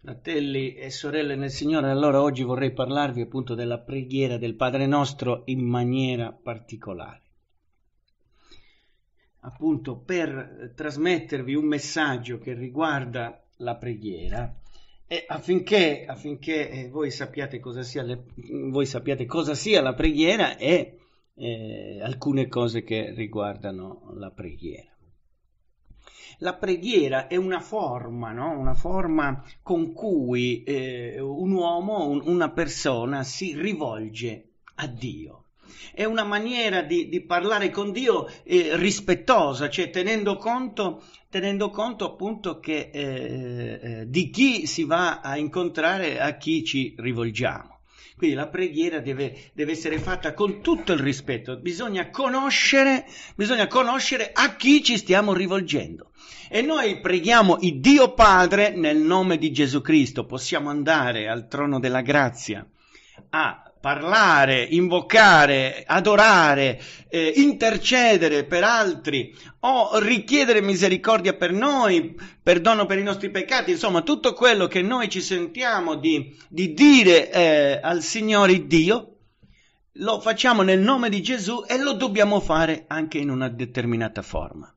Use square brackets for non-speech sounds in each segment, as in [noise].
Fratelli e sorelle nel Signore, allora oggi vorrei parlarvi appunto della preghiera del Padre nostro in maniera particolare. Appunto per trasmettervi un messaggio che riguarda la preghiera e affinché, affinché eh, voi, sappiate le, voi, sappiate cosa sia la preghiera e eh, alcune cose che riguardano la preghiera la preghiera è una forma, no? una forma con cui eh, un uomo, un, una persona si rivolge a Dio. È una maniera di, di parlare con Dio eh, rispettosa, cioè tenendo conto, tenendo conto appunto che, eh, eh di chi si va a incontrare, a chi ci rivolgiamo. Quindi la preghiera deve, deve essere fatta con tutto il rispetto, bisogna conoscere, bisogna conoscere a chi ci stiamo rivolgendo. E noi preghiamo il Dio Padre nel nome di Gesù Cristo, possiamo andare al trono della grazia a parlare, invocare, adorare, eh, intercedere per altri o richiedere misericordia per noi, perdono per i nostri peccati, insomma tutto quello che noi ci sentiamo di, di dire eh, al Signore Dio, lo facciamo nel nome di Gesù e lo dobbiamo fare anche in una determinata forma.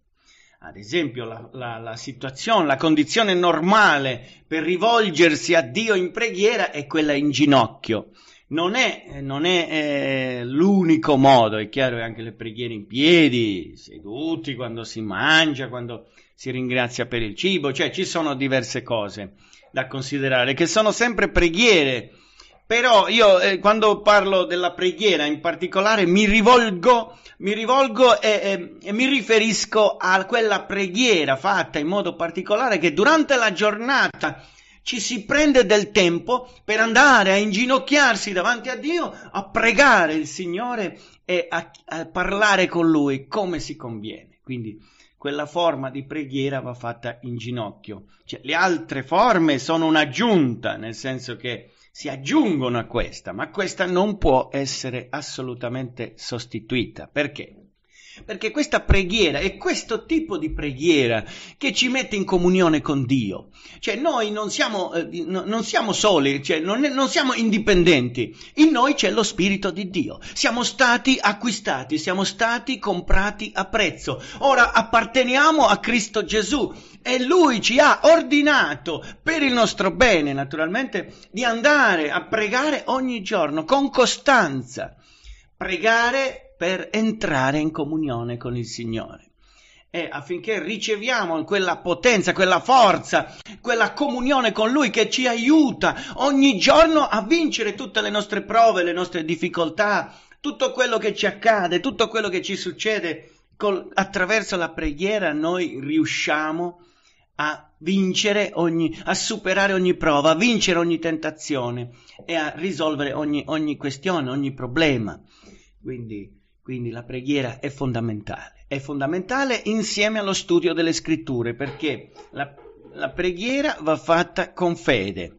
Ad esempio, la, la, la, situazione, la condizione normale per rivolgersi a Dio in preghiera è quella in ginocchio non è, non è eh, l'unico modo, è chiaro, è anche le preghiere in piedi, seduti, quando si mangia, quando si ringrazia per il cibo, cioè ci sono diverse cose da considerare, che sono sempre preghiere. Però io eh, quando parlo della preghiera in particolare mi rivolgo, mi rivolgo e, e, e mi riferisco a quella preghiera fatta in modo particolare che durante la giornata ci si prende del tempo per andare a inginocchiarsi davanti a Dio, a pregare il Signore e a, a parlare con Lui come si conviene. Quindi quella forma di preghiera va fatta in ginocchio. Cioè, le altre forme sono un'aggiunta, nel senso che si aggiungono a questa, ma questa non può essere assolutamente sostituita. Perché? Perché questa preghiera è questo tipo di preghiera che ci mette in comunione con Dio. Cioè noi non siamo, eh, non siamo soli, cioè non, non siamo indipendenti, in noi c'è lo Spirito di Dio. Siamo stati acquistati, siamo stati comprati a prezzo. Ora apparteniamo a Cristo Gesù e Lui ci ha ordinato per il nostro bene, naturalmente, di andare a pregare ogni giorno con costanza pregare per entrare in comunione con il Signore. E affinché riceviamo quella potenza, quella forza, quella comunione con Lui che ci aiuta ogni giorno a vincere tutte le nostre prove, le nostre difficoltà, tutto quello che ci accade, tutto quello che ci succede. Col, attraverso la preghiera noi riusciamo a vincere ogni, a superare ogni prova, a vincere ogni tentazione e a risolvere ogni, ogni questione, ogni problema. Quindi, quindi la preghiera è fondamentale, è fondamentale insieme allo studio delle scritture perché la, la preghiera va fatta con fede.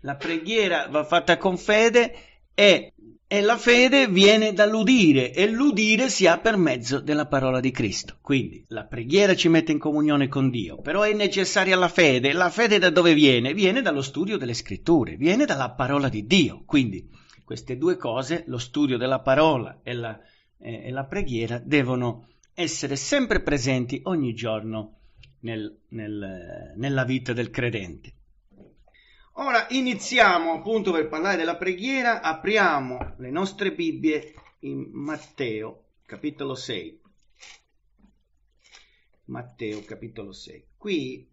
La preghiera va fatta con fede e, e, la fede viene dall'udire e l'udire si ha per mezzo della parola di Cristo. Quindi la preghiera ci mette in comunione con Dio, però è necessaria la fede. La fede da dove viene? Viene dallo studio delle scritture, viene dalla parola di Dio. Quindi queste due cose, lo studio della parola e la, eh, e la preghiera, devono essere sempre presenti ogni giorno nel, nel, nella vita del credente. Ora iniziamo appunto per parlare della preghiera, apriamo le nostre Bibbie in Matteo capitolo 6. Matteo capitolo 6. Qui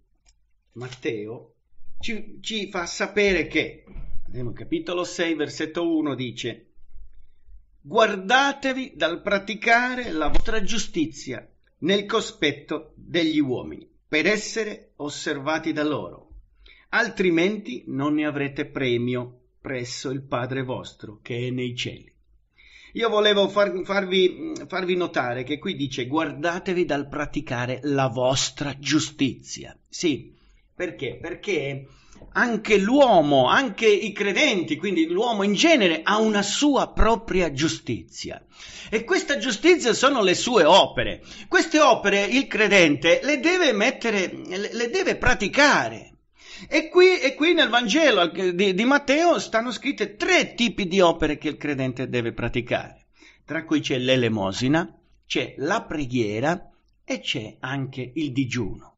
Matteo ci, ci fa sapere che Andiamo capitolo 6, versetto 1 dice, guardatevi dal praticare la vostra giustizia nel cospetto degli uomini, per essere osservati da loro, altrimenti non ne avrete premio presso il Padre vostro che è nei cieli. Io volevo far, farvi, farvi notare che qui dice guardatevi dal praticare la vostra giustizia. Sì, perché? Perché anche l'uomo, anche i credenti, quindi l'uomo in genere, ha una sua propria giustizia. E questa giustizia sono le sue opere. Queste opere il credente le deve mettere, le deve praticare. E qui, e qui nel Vangelo di, di Matteo stanno scritte tre tipi di opere che il credente deve praticare, tra cui c'è l'elemosina, c'è la preghiera e c'è anche il digiuno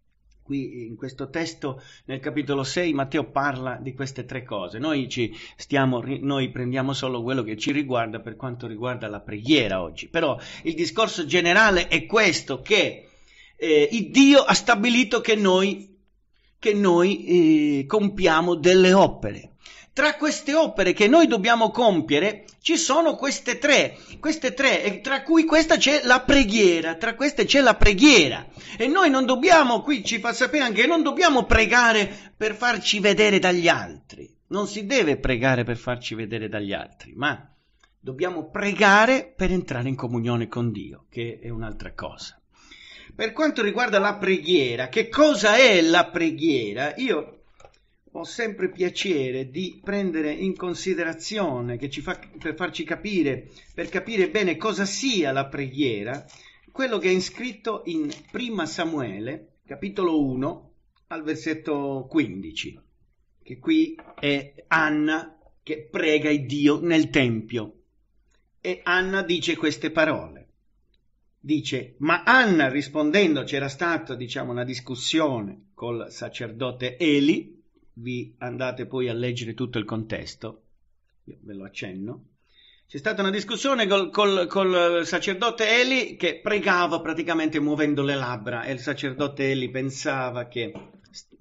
qui in questo testo, nel capitolo 6, Matteo parla di queste tre cose. Noi, ci stiamo, noi prendiamo solo quello che ci riguarda per quanto riguarda la preghiera oggi. Però il discorso generale è questo, che eh, il Dio ha stabilito che noi, che noi eh, compiamo delle opere. Tra queste opere che noi dobbiamo compiere ci sono queste tre, queste tre, tra cui questa c'è la preghiera, tra queste c'è la preghiera. E noi non dobbiamo, qui ci fa sapere anche, non dobbiamo pregare per farci vedere dagli altri. Non si deve pregare per farci vedere dagli altri, ma dobbiamo pregare per entrare in comunione con Dio, che è un'altra cosa. Per quanto riguarda la preghiera, che cosa è la preghiera? Io ho sempre piacere di prendere in considerazione, che ci fa, per farci capire, per capire bene cosa sia la preghiera, quello che è scritto in Prima Samuele, capitolo 1, al versetto 15, che qui è Anna che prega il Dio nel Tempio. E Anna dice queste parole. Dice, ma Anna rispondendo, c'era stata diciamo una discussione col sacerdote Eli, vi andate poi a leggere tutto il contesto, Io ve lo accenno, c'è stata una discussione col, col, col, sacerdote Eli che pregava praticamente muovendo le labbra e il sacerdote Eli pensava che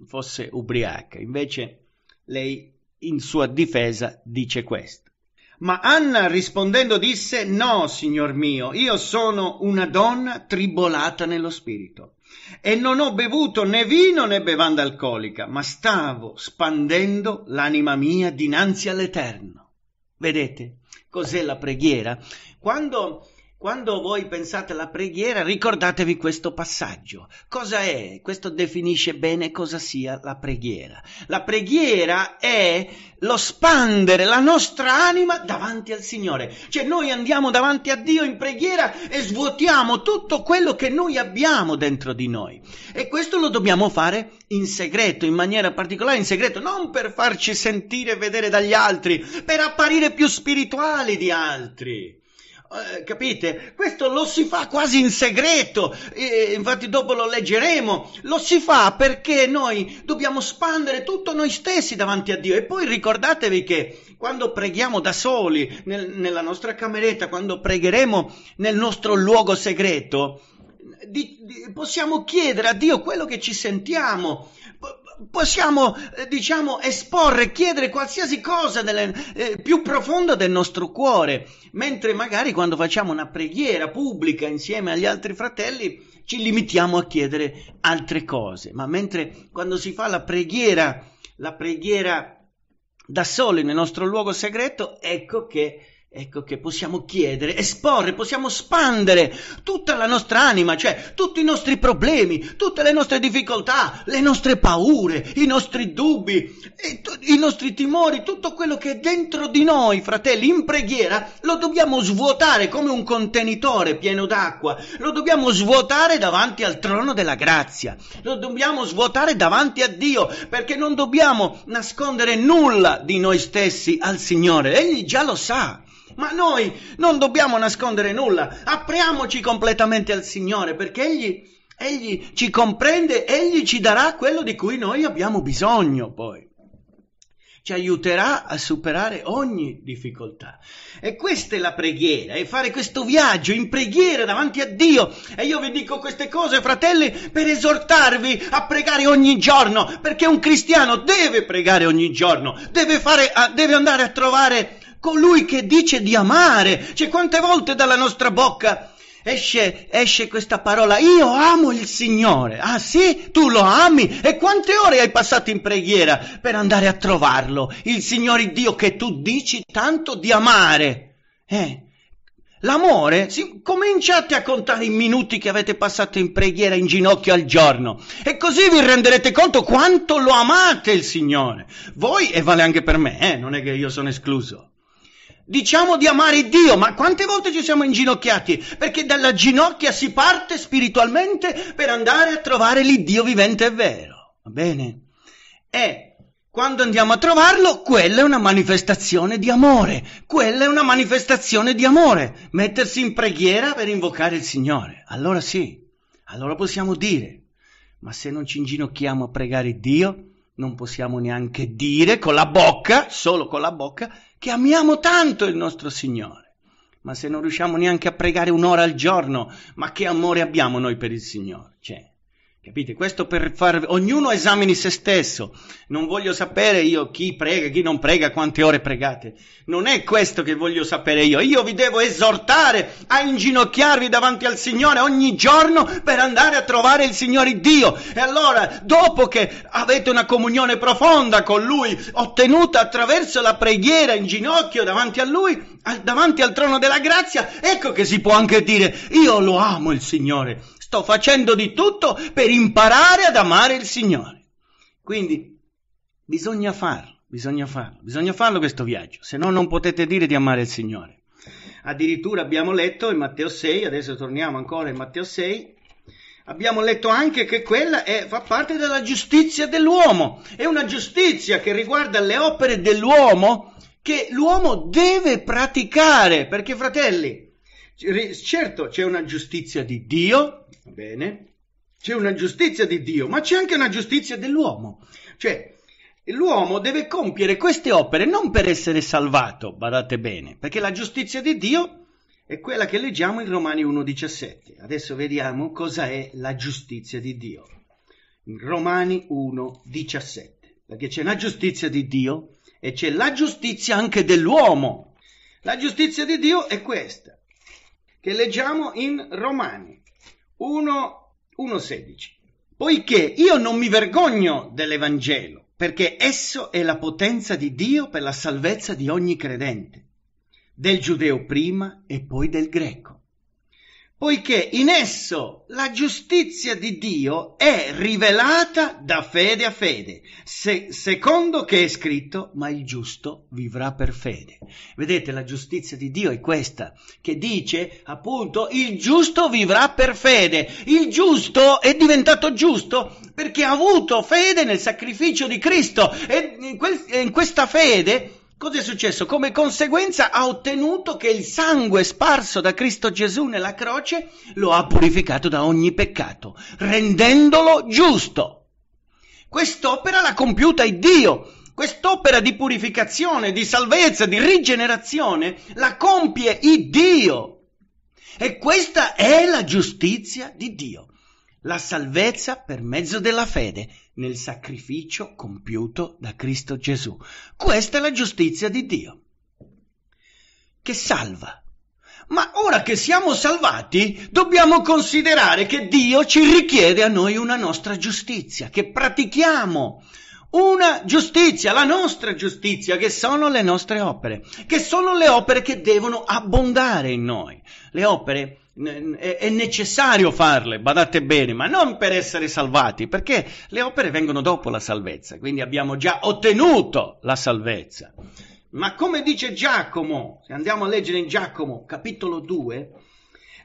fosse ubriaca, invece lei in sua difesa dice questo. Ma Anna rispondendo disse, no, signor mio, io sono una donna tribolata nello spirito e non ho bevuto né vino né bevanda alcolica, ma stavo spandendo l'anima mia dinanzi all'Eterno. Vedete cos'è la preghiera? Quando quando voi pensate alla preghiera, ricordatevi questo passaggio. Cosa è? Questo definisce bene cosa sia la preghiera. La preghiera è lo spandere la nostra anima davanti al Signore. Cioè noi andiamo davanti a Dio in preghiera e svuotiamo tutto quello che noi abbiamo dentro di noi. E questo lo dobbiamo fare in segreto, in maniera particolare in segreto, non per farci sentire e vedere dagli altri, per apparire più spirituali di altri eh, capite? Questo lo si fa quasi in segreto, eh, infatti dopo lo leggeremo, lo si fa perché noi dobbiamo spandere tutto noi stessi davanti a Dio e poi ricordatevi che quando preghiamo da soli nel, nella nostra cameretta, quando pregheremo nel nostro luogo segreto, di, di, possiamo chiedere a Dio quello che ci sentiamo possiamo, eh, diciamo, esporre, chiedere qualsiasi cosa delle, eh, più profonda del nostro cuore, mentre magari quando facciamo una preghiera pubblica insieme agli altri fratelli ci limitiamo a chiedere altre cose, ma mentre quando si fa la preghiera, la preghiera da soli nel nostro luogo segreto, ecco che Ecco che possiamo chiedere, esporre, possiamo spandere tutta la nostra anima, cioè tutti i nostri problemi, tutte le nostre difficoltà, le nostre paure, i nostri dubbi, i nostri timori, tutto quello che è dentro di noi, fratelli, in preghiera, lo dobbiamo svuotare come un contenitore pieno d'acqua, lo dobbiamo svuotare davanti al trono della grazia, lo dobbiamo svuotare davanti a Dio, perché non dobbiamo nascondere nulla di noi stessi al Signore, Egli già lo sa. Ma noi non dobbiamo nascondere nulla, apriamoci completamente al Signore perché Egli, Egli ci comprende, Egli ci darà quello di cui noi abbiamo bisogno poi ci aiuterà a superare ogni difficoltà. E questa è la preghiera, è fare questo viaggio in preghiera davanti a Dio. E io vi dico queste cose, fratelli, per esortarvi a pregare ogni giorno, perché un cristiano deve pregare ogni giorno, deve, fare, deve andare a trovare colui che dice di amare. Cioè, quante volte dalla nostra bocca esce, esce questa parola, io amo il Signore. Ah sì, tu lo ami? E quante ore hai passato in preghiera per andare a trovarlo? Il Signore Dio che tu dici tanto di amare. Eh, L'amore, si, cominciate a contare i minuti che avete passato in preghiera in ginocchio al giorno e così vi renderete conto quanto lo amate il Signore. Voi, e vale anche per me, eh, non è che io sono escluso. Diciamo di amare Dio, ma quante volte ci siamo inginocchiati? Perché dalla ginocchia si parte spiritualmente per andare a trovare l'Iddio vivente e vero. Va bene? E quando andiamo a trovarlo, quella è una manifestazione di amore. Quella è una manifestazione di amore. Mettersi in preghiera per invocare il Signore. Allora sì, allora possiamo dire, ma se non ci inginocchiamo a pregare Dio, non possiamo neanche dire con la bocca, solo con la bocca, che amiamo tanto il nostro Signore. Ma se non riusciamo neanche a pregare un'ora al giorno, ma che amore abbiamo noi per il Signore? Cioè, Capite? Questo per far... Ognuno esamini se stesso. Non voglio sapere io chi prega, chi non prega, quante ore pregate. Non è questo che voglio sapere io. Io vi devo esortare a inginocchiarvi davanti al Signore ogni giorno per andare a trovare il Signore Dio. E allora, dopo che avete una comunione profonda con Lui, ottenuta attraverso la preghiera in ginocchio davanti a Lui, davanti al trono della grazia, ecco che si può anche dire, io lo amo il Signore sto facendo di tutto per imparare ad amare il Signore. Quindi bisogna farlo, bisogna farlo, bisogna farlo questo viaggio, se no non potete dire di amare il Signore. Addirittura abbiamo letto in Matteo 6, adesso torniamo ancora in Matteo 6, abbiamo letto anche che quella è, fa parte della giustizia dell'uomo, è una giustizia che riguarda le opere dell'uomo che l'uomo deve praticare, perché fratelli, certo c'è una giustizia di Dio, Bene? C'è una giustizia di Dio, ma c'è anche una giustizia dell'uomo. Cioè, l'uomo deve compiere queste opere non per essere salvato, badate bene, perché la giustizia di Dio è quella che leggiamo in Romani 1,17. Adesso vediamo cosa è la giustizia di Dio. In Romani 1,17, perché c'è la giustizia di Dio e c'è la giustizia anche dell'uomo. La giustizia di Dio è questa, che leggiamo in Romani 1, 1.16. Poiché io non mi vergogno dell'Evangelo, perché esso è la potenza di Dio per la salvezza di ogni credente, del giudeo prima e poi del greco poiché in esso la giustizia di Dio è rivelata da fede a fede, se, secondo che è scritto, ma il giusto vivrà per fede. Vedete, la giustizia di Dio è questa, che dice appunto il giusto vivrà per fede. Il giusto è diventato giusto perché ha avuto fede nel sacrificio di Cristo e in, quel, in questa fede Cos'è successo? Come conseguenza ha ottenuto che il sangue sparso da Cristo Gesù nella croce lo ha purificato da ogni peccato, rendendolo giusto. Quest'opera l'ha compiuta il Dio. Quest'opera di purificazione, di salvezza, di rigenerazione la compie il Dio. E questa è la giustizia di Dio, la salvezza per mezzo della fede, nel sacrificio compiuto da Cristo Gesù. Questa è la giustizia di Dio, che salva. Ma ora che siamo salvati, dobbiamo considerare che Dio ci richiede a noi una nostra giustizia, che pratichiamo una giustizia, la nostra giustizia, che sono le nostre opere, che sono le opere che devono abbondare in noi, le opere è necessario farle, badate bene, ma non per essere salvati, perché le opere vengono dopo la salvezza, quindi abbiamo già ottenuto la salvezza. Ma come dice Giacomo, se andiamo a leggere in Giacomo capitolo 2,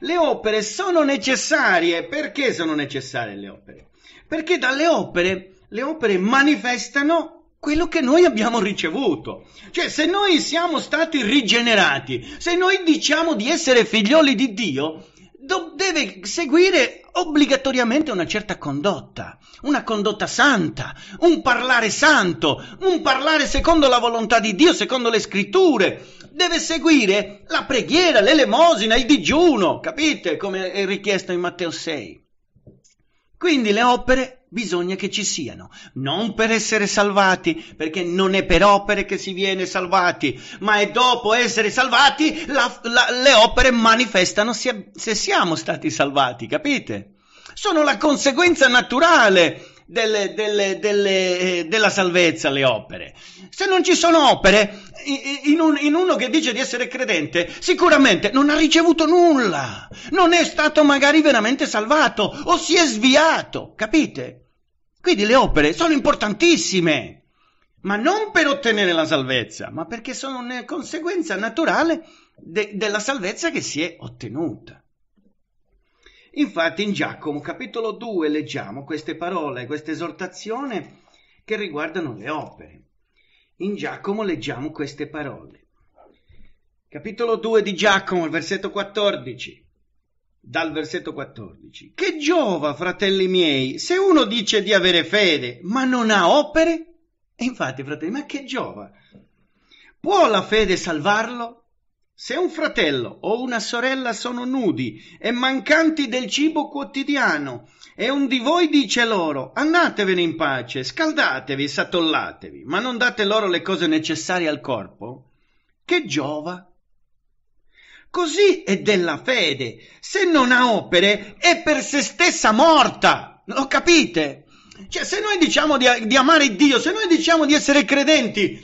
le opere sono necessarie. Perché sono necessarie le opere? Perché dalle opere, le opere manifestano quello che noi abbiamo ricevuto. Cioè, se noi siamo stati rigenerati, se noi diciamo di essere figlioli di Dio, do- deve seguire obbligatoriamente una certa condotta, una condotta santa, un parlare santo, un parlare secondo la volontà di Dio, secondo le scritture. Deve seguire la preghiera, l'elemosina, il digiuno, capite come è richiesto in Matteo 6. Quindi le opere bisogna che ci siano, non per essere salvati, perché non è per opere che si viene salvati, ma è dopo essere salvati la, la, le opere manifestano se, se siamo stati salvati, capite? Sono la conseguenza naturale delle, delle, delle, eh, della salvezza le opere. Se non ci sono opere, in, un, in, uno che dice di essere credente, sicuramente non ha ricevuto nulla, non è stato magari veramente salvato o si è sviato, capite? Quindi le opere sono importantissime, ma non per ottenere la salvezza, ma perché sono una conseguenza naturale de- della salvezza che si è ottenuta. Infatti in Giacomo capitolo 2 leggiamo queste parole, questa esortazione che riguardano le opere. In Giacomo leggiamo queste parole. Capitolo 2 di Giacomo, versetto 14 dal versetto 14. Che giova, fratelli miei, se uno dice di avere fede ma non ha opere? E infatti, fratelli, ma che giova? Può la fede salvarlo? Se un fratello o una sorella sono nudi e mancanti del cibo quotidiano e un di voi dice loro andatevene in pace, scaldatevi, satollatevi, ma non date loro le cose necessarie al corpo, che giova? Così è della fede. Se non ha opere, è per se stessa morta. Lo capite? Cioè, se noi diciamo di, di amare Dio, se noi diciamo di essere credenti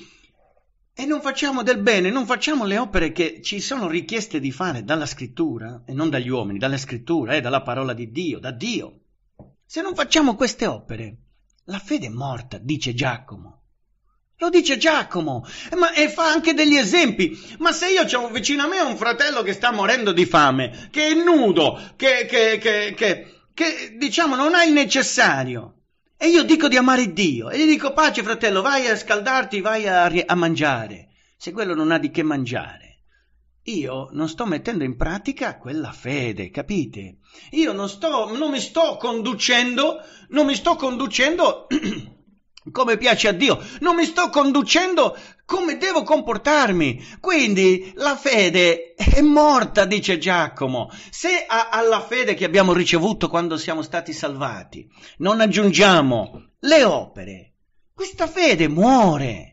e non facciamo del bene, non facciamo le opere che ci sono richieste di fare dalla scrittura, e non dagli uomini, dalla scrittura, eh, dalla parola di Dio, da Dio. Se non facciamo queste opere, la fede è morta, dice Giacomo. Lo dice Giacomo ma, e fa anche degli esempi. Ma se io ho vicino a me un fratello che sta morendo di fame, che è nudo, che, che, che, che diciamo non ha il necessario, e io dico di amare Dio, e gli dico pace fratello, vai a scaldarti, vai a, a mangiare, se quello non ha di che mangiare io non sto mettendo in pratica quella fede, capite? Io non, sto, non mi sto conducendo, non mi sto conducendo [clears throat] come piace a Dio, non mi sto conducendo come devo comportarmi. Quindi la fede è morta, dice Giacomo. Se a, alla fede che abbiamo ricevuto quando siamo stati salvati non aggiungiamo le opere, questa fede muore.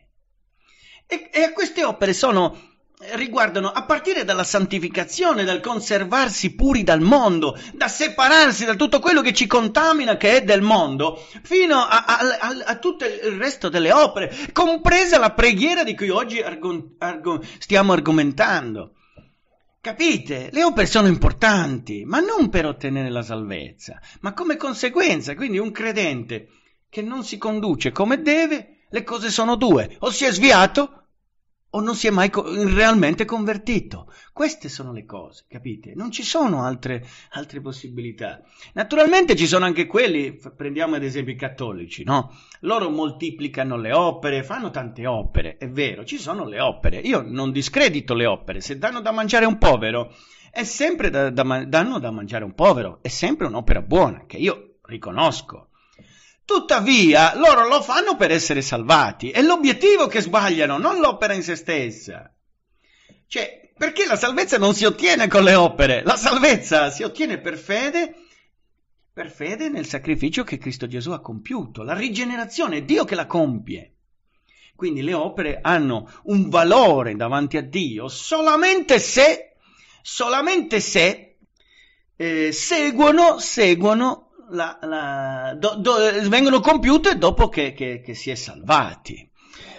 E, e queste opere sono riguardano a partire dalla santificazione, dal conservarsi puri dal mondo, da separarsi da tutto quello che ci contamina, che è del mondo, fino a, a, a, a tutto il resto delle opere, compresa la preghiera di cui oggi argon, argon, stiamo argomentando. Capite? Le opere sono importanti, ma non per ottenere la salvezza, ma come conseguenza. Quindi un credente che non si conduce come deve, le cose sono due, o si è sviato o non si è mai co- realmente convertito. Queste sono le cose, capite? Non ci sono altre, altre possibilità. Naturalmente ci sono anche quelli, prendiamo ad esempio i cattolici, no? Loro moltiplicano le opere, fanno tante opere, è vero, ci sono le opere. Io non discredito le opere, se danno da mangiare a un povero, è sempre da, da, danno da mangiare a un povero, è sempre un'opera buona, che io riconosco Tuttavia, loro lo fanno per essere salvati. È l'obiettivo che sbagliano, non l'opera in se stessa. Cioè, perché la salvezza non si ottiene con le opere? La salvezza si ottiene per fede, per fede nel sacrificio che Cristo Gesù ha compiuto. La rigenerazione è Dio che la compie. Quindi le opere hanno un valore davanti a Dio solamente se, solamente se eh, seguono, seguono la, la, do, do, vengono compiute dopo che, che, che, si è salvati.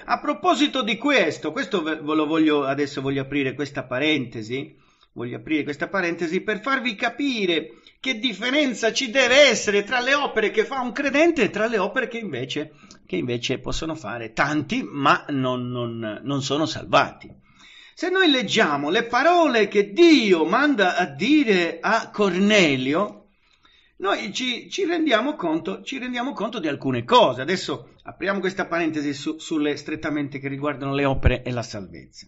A proposito di questo, questo ve, lo voglio, adesso voglio aprire questa parentesi, voglio aprire questa parentesi per farvi capire che differenza ci deve essere tra le opere che fa un credente e tra le opere che invece, che invece possono fare tanti, ma non, non, non sono salvati. Se noi leggiamo le parole che Dio manda a dire a Cornelio, noi ci, ci, rendiamo conto, ci, rendiamo conto, di alcune cose. Adesso apriamo questa parentesi su, sulle strettamente che riguardano le opere e la salvezza.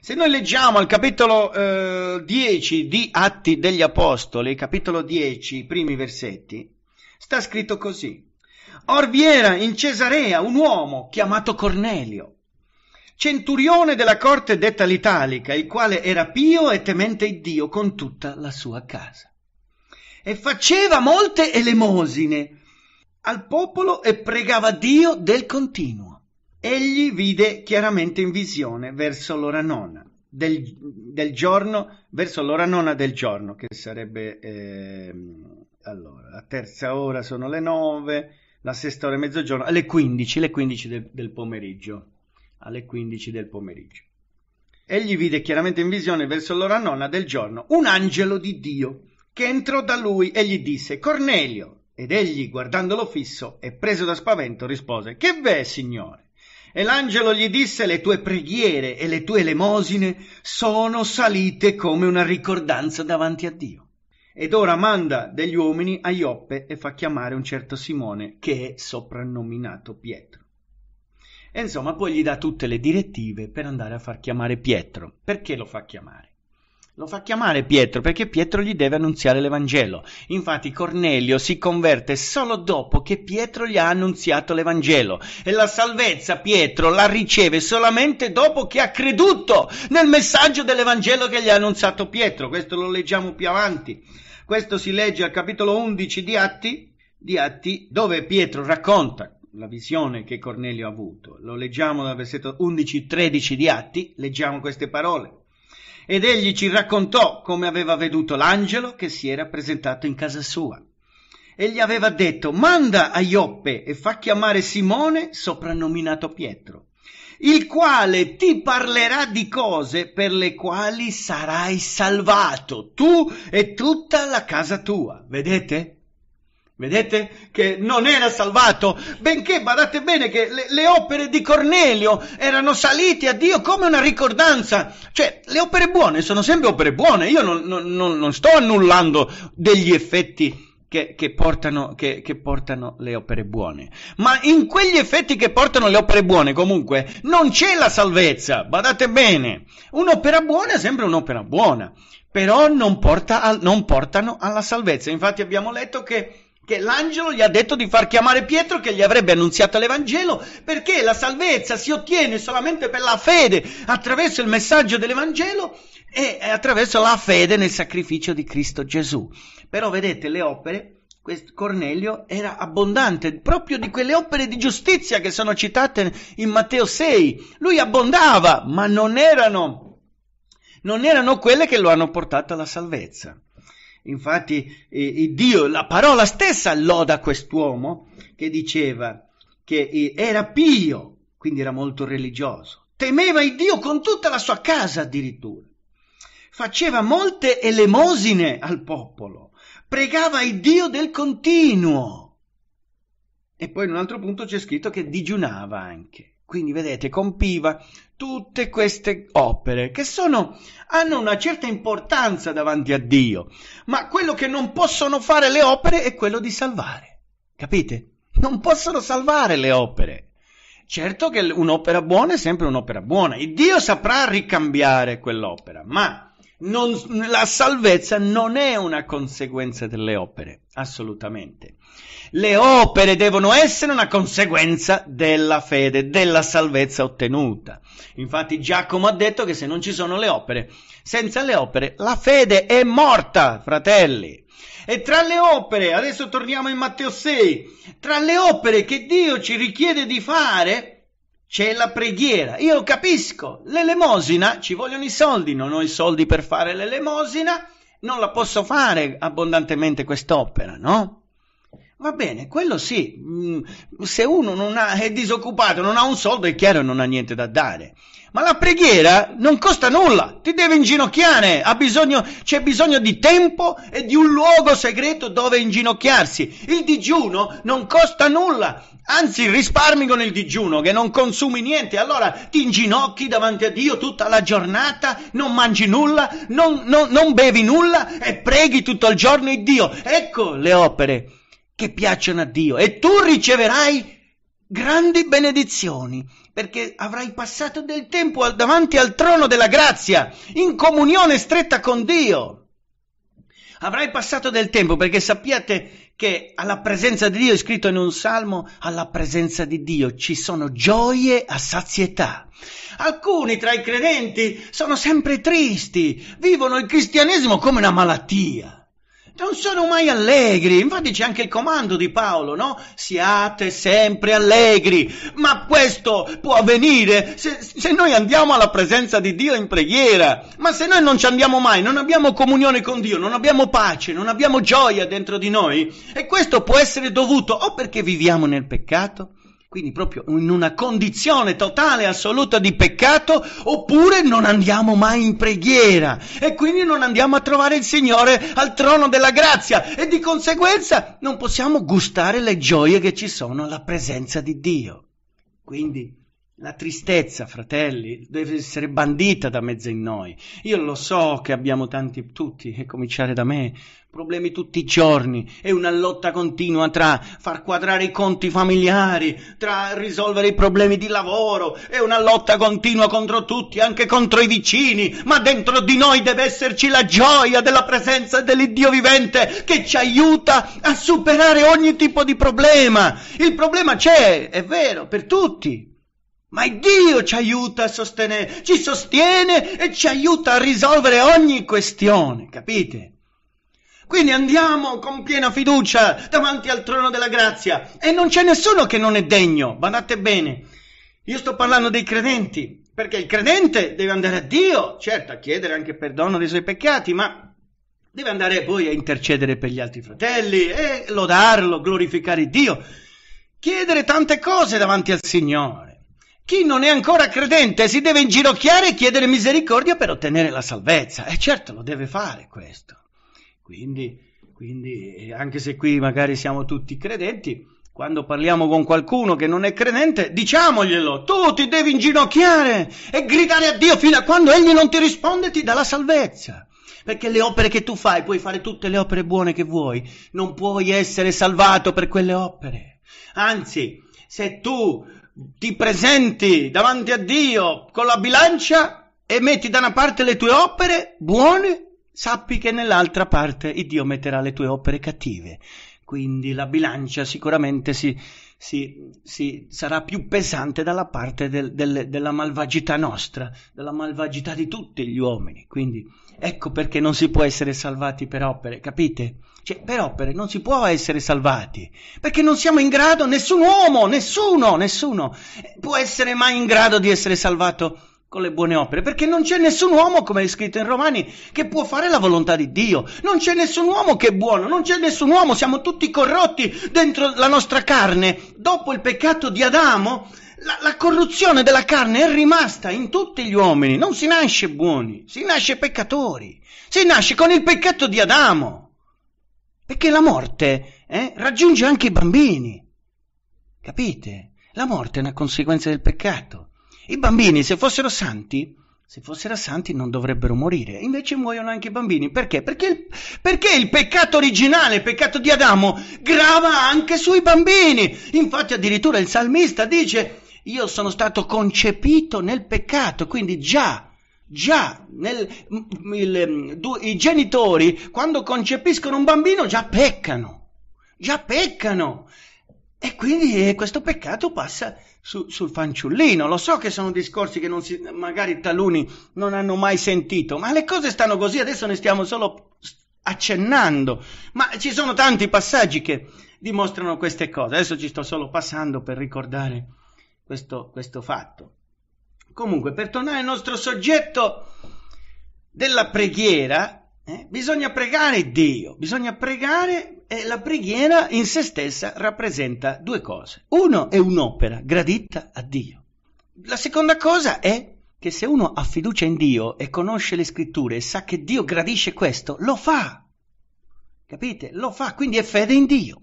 Se noi leggiamo al capitolo eh, 10 di Atti degli Apostoli, capitolo 10, i primi versetti, sta scritto così. Or vi era in Cesarea un uomo chiamato Cornelio, centurione della corte detta l'Italica, il quale era pio e temente Dio con tutta la sua casa e faceva molte elemosine al popolo e pregava Dio del continuo. Egli vide chiaramente in visione verso l'ora nona del, del giorno, verso l'ora nona del giorno, che sarebbe eh, allora, la terza ora sono le nove, la sesta ora è mezzogiorno, alle 15, le 15 del, del pomeriggio. Alle 15 del pomeriggio. Egli vide chiaramente in visione verso l'ora nona del giorno un angelo di Dio che entrò da lui e gli disse Cornelio. Ed egli, guardandolo fisso e preso da spavento, rispose Che v'è, signore? E l'angelo gli disse Le tue preghiere e le tue elemosine sono salite come una ricordanza davanti a Dio. Ed ora manda degli uomini a Ioppe e fa chiamare un certo Simone, che è soprannominato Pietro. E insomma, poi gli dà tutte le direttive per andare a far chiamare Pietro. Perché lo fa chiamare? Lo fa chiamare Pietro perché Pietro gli deve annunziare l'Evangelo. Infatti Cornelio si converte solo dopo che Pietro gli ha annunziato l'Evangelo e la salvezza Pietro la riceve solamente dopo che ha creduto nel messaggio dell'Evangelo che gli ha annunciato Pietro. Questo lo leggiamo più avanti. Questo si legge al capitolo 11 di Atti, di Atti dove Pietro racconta la visione che Cornelio ha avuto. Lo leggiamo dal versetto 11-13 di Atti, leggiamo queste parole ed egli ci raccontò come aveva veduto l'angelo che si era presentato in casa sua e gli aveva detto manda a Ioppe e fa chiamare Simone, soprannominato Pietro, il quale ti parlerà di cose per le quali sarai salvato tu e tutta la casa tua. Vedete? Vedete che non era salvato, benché badate bene che le, le, opere di Cornelio erano salite a Dio come una ricordanza. Cioè, le opere buone sono sempre opere buone, io non, non, non sto annullando degli effetti che, che, portano, che, che, portano, le opere buone. Ma in quegli effetti che portano le opere buone, comunque, non c'è la salvezza, badate bene. Un'opera buona è sempre un'opera buona, però non, porta al, non portano alla salvezza. Infatti abbiamo letto che che l'angelo gli ha detto di far chiamare Pietro che gli avrebbe annunziato l'Evangelo perché la salvezza si ottiene solamente per la fede attraverso il messaggio dell'Evangelo e attraverso la fede nel sacrificio di Cristo Gesù. Però vedete le opere, Cornelio era abbondante, proprio di quelle opere di giustizia che sono citate in Matteo 6. Lui abbondava, ma non erano, non erano quelle che lo hanno portato alla salvezza. Infatti eh, eh, Dio, la parola stessa loda quest'uomo che diceva che eh, era pio, quindi era molto religioso, temeva il Dio con tutta la sua casa addirittura, faceva molte elemosine al popolo, pregava il Dio del continuo. E poi in un altro punto c'è scritto che digiunava anche. Quindi vedete, compiva tutte queste opere che sono, hanno una certa importanza davanti a Dio, ma quello che non possono fare le opere è quello di salvare. Capite? Non possono salvare le opere. Certo che un'opera buona è sempre un'opera buona e Dio saprà ricambiare quell'opera, ma non, la salvezza non è una conseguenza delle opere, assolutamente. Le opere devono essere una conseguenza della fede, della salvezza ottenuta. Infatti Giacomo ha detto che se non ci sono le opere, senza le opere la fede è morta, fratelli. E tra le opere, adesso torniamo in Matteo 6, tra le opere che Dio ci richiede di fare, c'è la preghiera. Io capisco, l'elemosina, ci vogliono i soldi, non ho i soldi per fare l'elemosina, non la posso fare abbondantemente quest'opera, no? Va bene, quello sì, mm, se uno ha, è disoccupato, non ha un soldo, è chiaro che non ha niente da dare. Ma la preghiera non costa nulla, ti deve inginocchiare, bisogno, c'è bisogno di tempo e di un luogo segreto dove inginocchiarsi. Il digiuno non costa nulla, Anzi, risparmi con il digiuno, che non consumi niente. Allora ti inginocchi davanti a Dio tutta la giornata, non mangi nulla, non, non, non bevi nulla e preghi tutto il giorno il Dio. Ecco le opere che piacciono a Dio. E tu riceverai grandi benedizioni, perché avrai passato del tempo davanti al trono della grazia, in comunione stretta con Dio. Avrai passato del tempo, perché sappiate che alla presenza di Dio, è scritto in un salmo, alla presenza di Dio ci sono gioie a sazietà. Alcuni tra i credenti sono sempre tristi, vivono il cristianesimo come una malattia non sono mai allegri. Infatti c'è anche il comando di Paolo, no? Siate sempre allegri. Ma questo può avvenire se, se, noi andiamo alla presenza di Dio in preghiera. Ma se noi non ci andiamo mai, non abbiamo comunione con Dio, non abbiamo pace, non abbiamo gioia dentro di noi. E questo può essere dovuto o perché viviamo nel peccato, quindi proprio in una condizione totale, assoluta di peccato, oppure non andiamo mai in preghiera e quindi non andiamo a trovare il Signore al trono della grazia e di conseguenza non possiamo gustare le gioie che ci sono alla presenza di Dio. Quindi la tristezza, fratelli, deve essere bandita da mezzo in noi. Io lo so che abbiamo tanti, tutti, e cominciare da me, problemi tutti i giorni, è una lotta continua tra far quadrare i conti familiari, tra risolvere i problemi di lavoro, è una lotta continua contro tutti, anche contro i vicini, ma dentro di noi deve esserci la gioia della presenza dell'Iddio vivente che ci aiuta a superare ogni tipo di problema. Il problema c'è, è vero, per tutti ma Dio ci aiuta a sostenere, ci sostiene e ci aiuta a risolvere ogni questione, capite? Quindi andiamo con piena fiducia davanti al trono della grazia e non c'è nessuno che non è degno, badate bene. Io sto parlando dei credenti, perché il credente deve andare a Dio, certo, a chiedere anche perdono dei suoi peccati, ma deve andare poi a intercedere per gli altri fratelli e lodarlo, glorificare Dio, chiedere tante cose davanti al Signore. Chi non è ancora credente si deve inginocchiare e chiedere misericordia per ottenere la salvezza. E eh, certo lo deve fare questo. Quindi, quindi, eh, anche se qui magari siamo tutti credenti, quando parliamo con qualcuno che non è credente, diciamoglielo, tu ti devi inginocchiare e gridare a Dio fino a quando Egli non ti risponde ti dà la salvezza. Perché le opere che tu fai, puoi fare tutte le opere buone che vuoi, non puoi essere salvato per quelle opere. Anzi, se tu ti presenti davanti a Dio con la bilancia e metti da una parte le tue opere buone, sappi che nell'altra parte Dio metterà le tue opere cattive. Quindi la bilancia sicuramente si, si, si sarà più pesante dalla parte del, del, della malvagità nostra, della malvagità di tutti gli uomini. Quindi Ecco perché non si può essere salvati per opere, capite? Cioè, per opere non si può essere salvati, perché non siamo in grado, nessun uomo, nessuno, nessuno eh, può essere mai in grado di essere salvato con le buone opere, perché non c'è nessun uomo, come è scritto in Romani, che può fare la volontà di Dio, non c'è nessun uomo che è buono, non c'è nessun uomo, siamo tutti corrotti dentro la nostra carne. Dopo il peccato di Adamo, la, la, corruzione della carne è rimasta in tutti gli uomini, non si nasce buoni, si nasce peccatori, si nasce con il peccato di Adamo, perché la morte eh, raggiunge anche i bambini, capite? La morte è una conseguenza del peccato. I bambini, se fossero santi, se fossero santi non dovrebbero morire, invece muoiono anche i bambini. Perché? Perché il, perché il, peccato originale, il peccato di Adamo, grava anche sui bambini. Infatti addirittura il salmista dice io sono stato concepito nel peccato, quindi già Già, nel, il, du, i genitori quando concepiscono un bambino già peccano, già peccano. E quindi eh, questo peccato passa su, sul fanciullino. Lo so che sono discorsi che si, magari taluni non hanno mai sentito, ma le cose stanno così, adesso ne stiamo solo accennando. Ma ci sono tanti passaggi che dimostrano queste cose. Adesso ci sto solo passando per ricordare questo, questo fatto. Comunque, per tornare al nostro soggetto della preghiera, eh, bisogna pregare Dio, bisogna pregare e la preghiera in se stessa rappresenta due cose. Uno è un'opera gradita a Dio. La seconda cosa è che se uno ha fiducia in Dio e conosce le scritture e sa che Dio gradisce questo, lo fa. Capite? Lo fa, quindi è fede in Dio.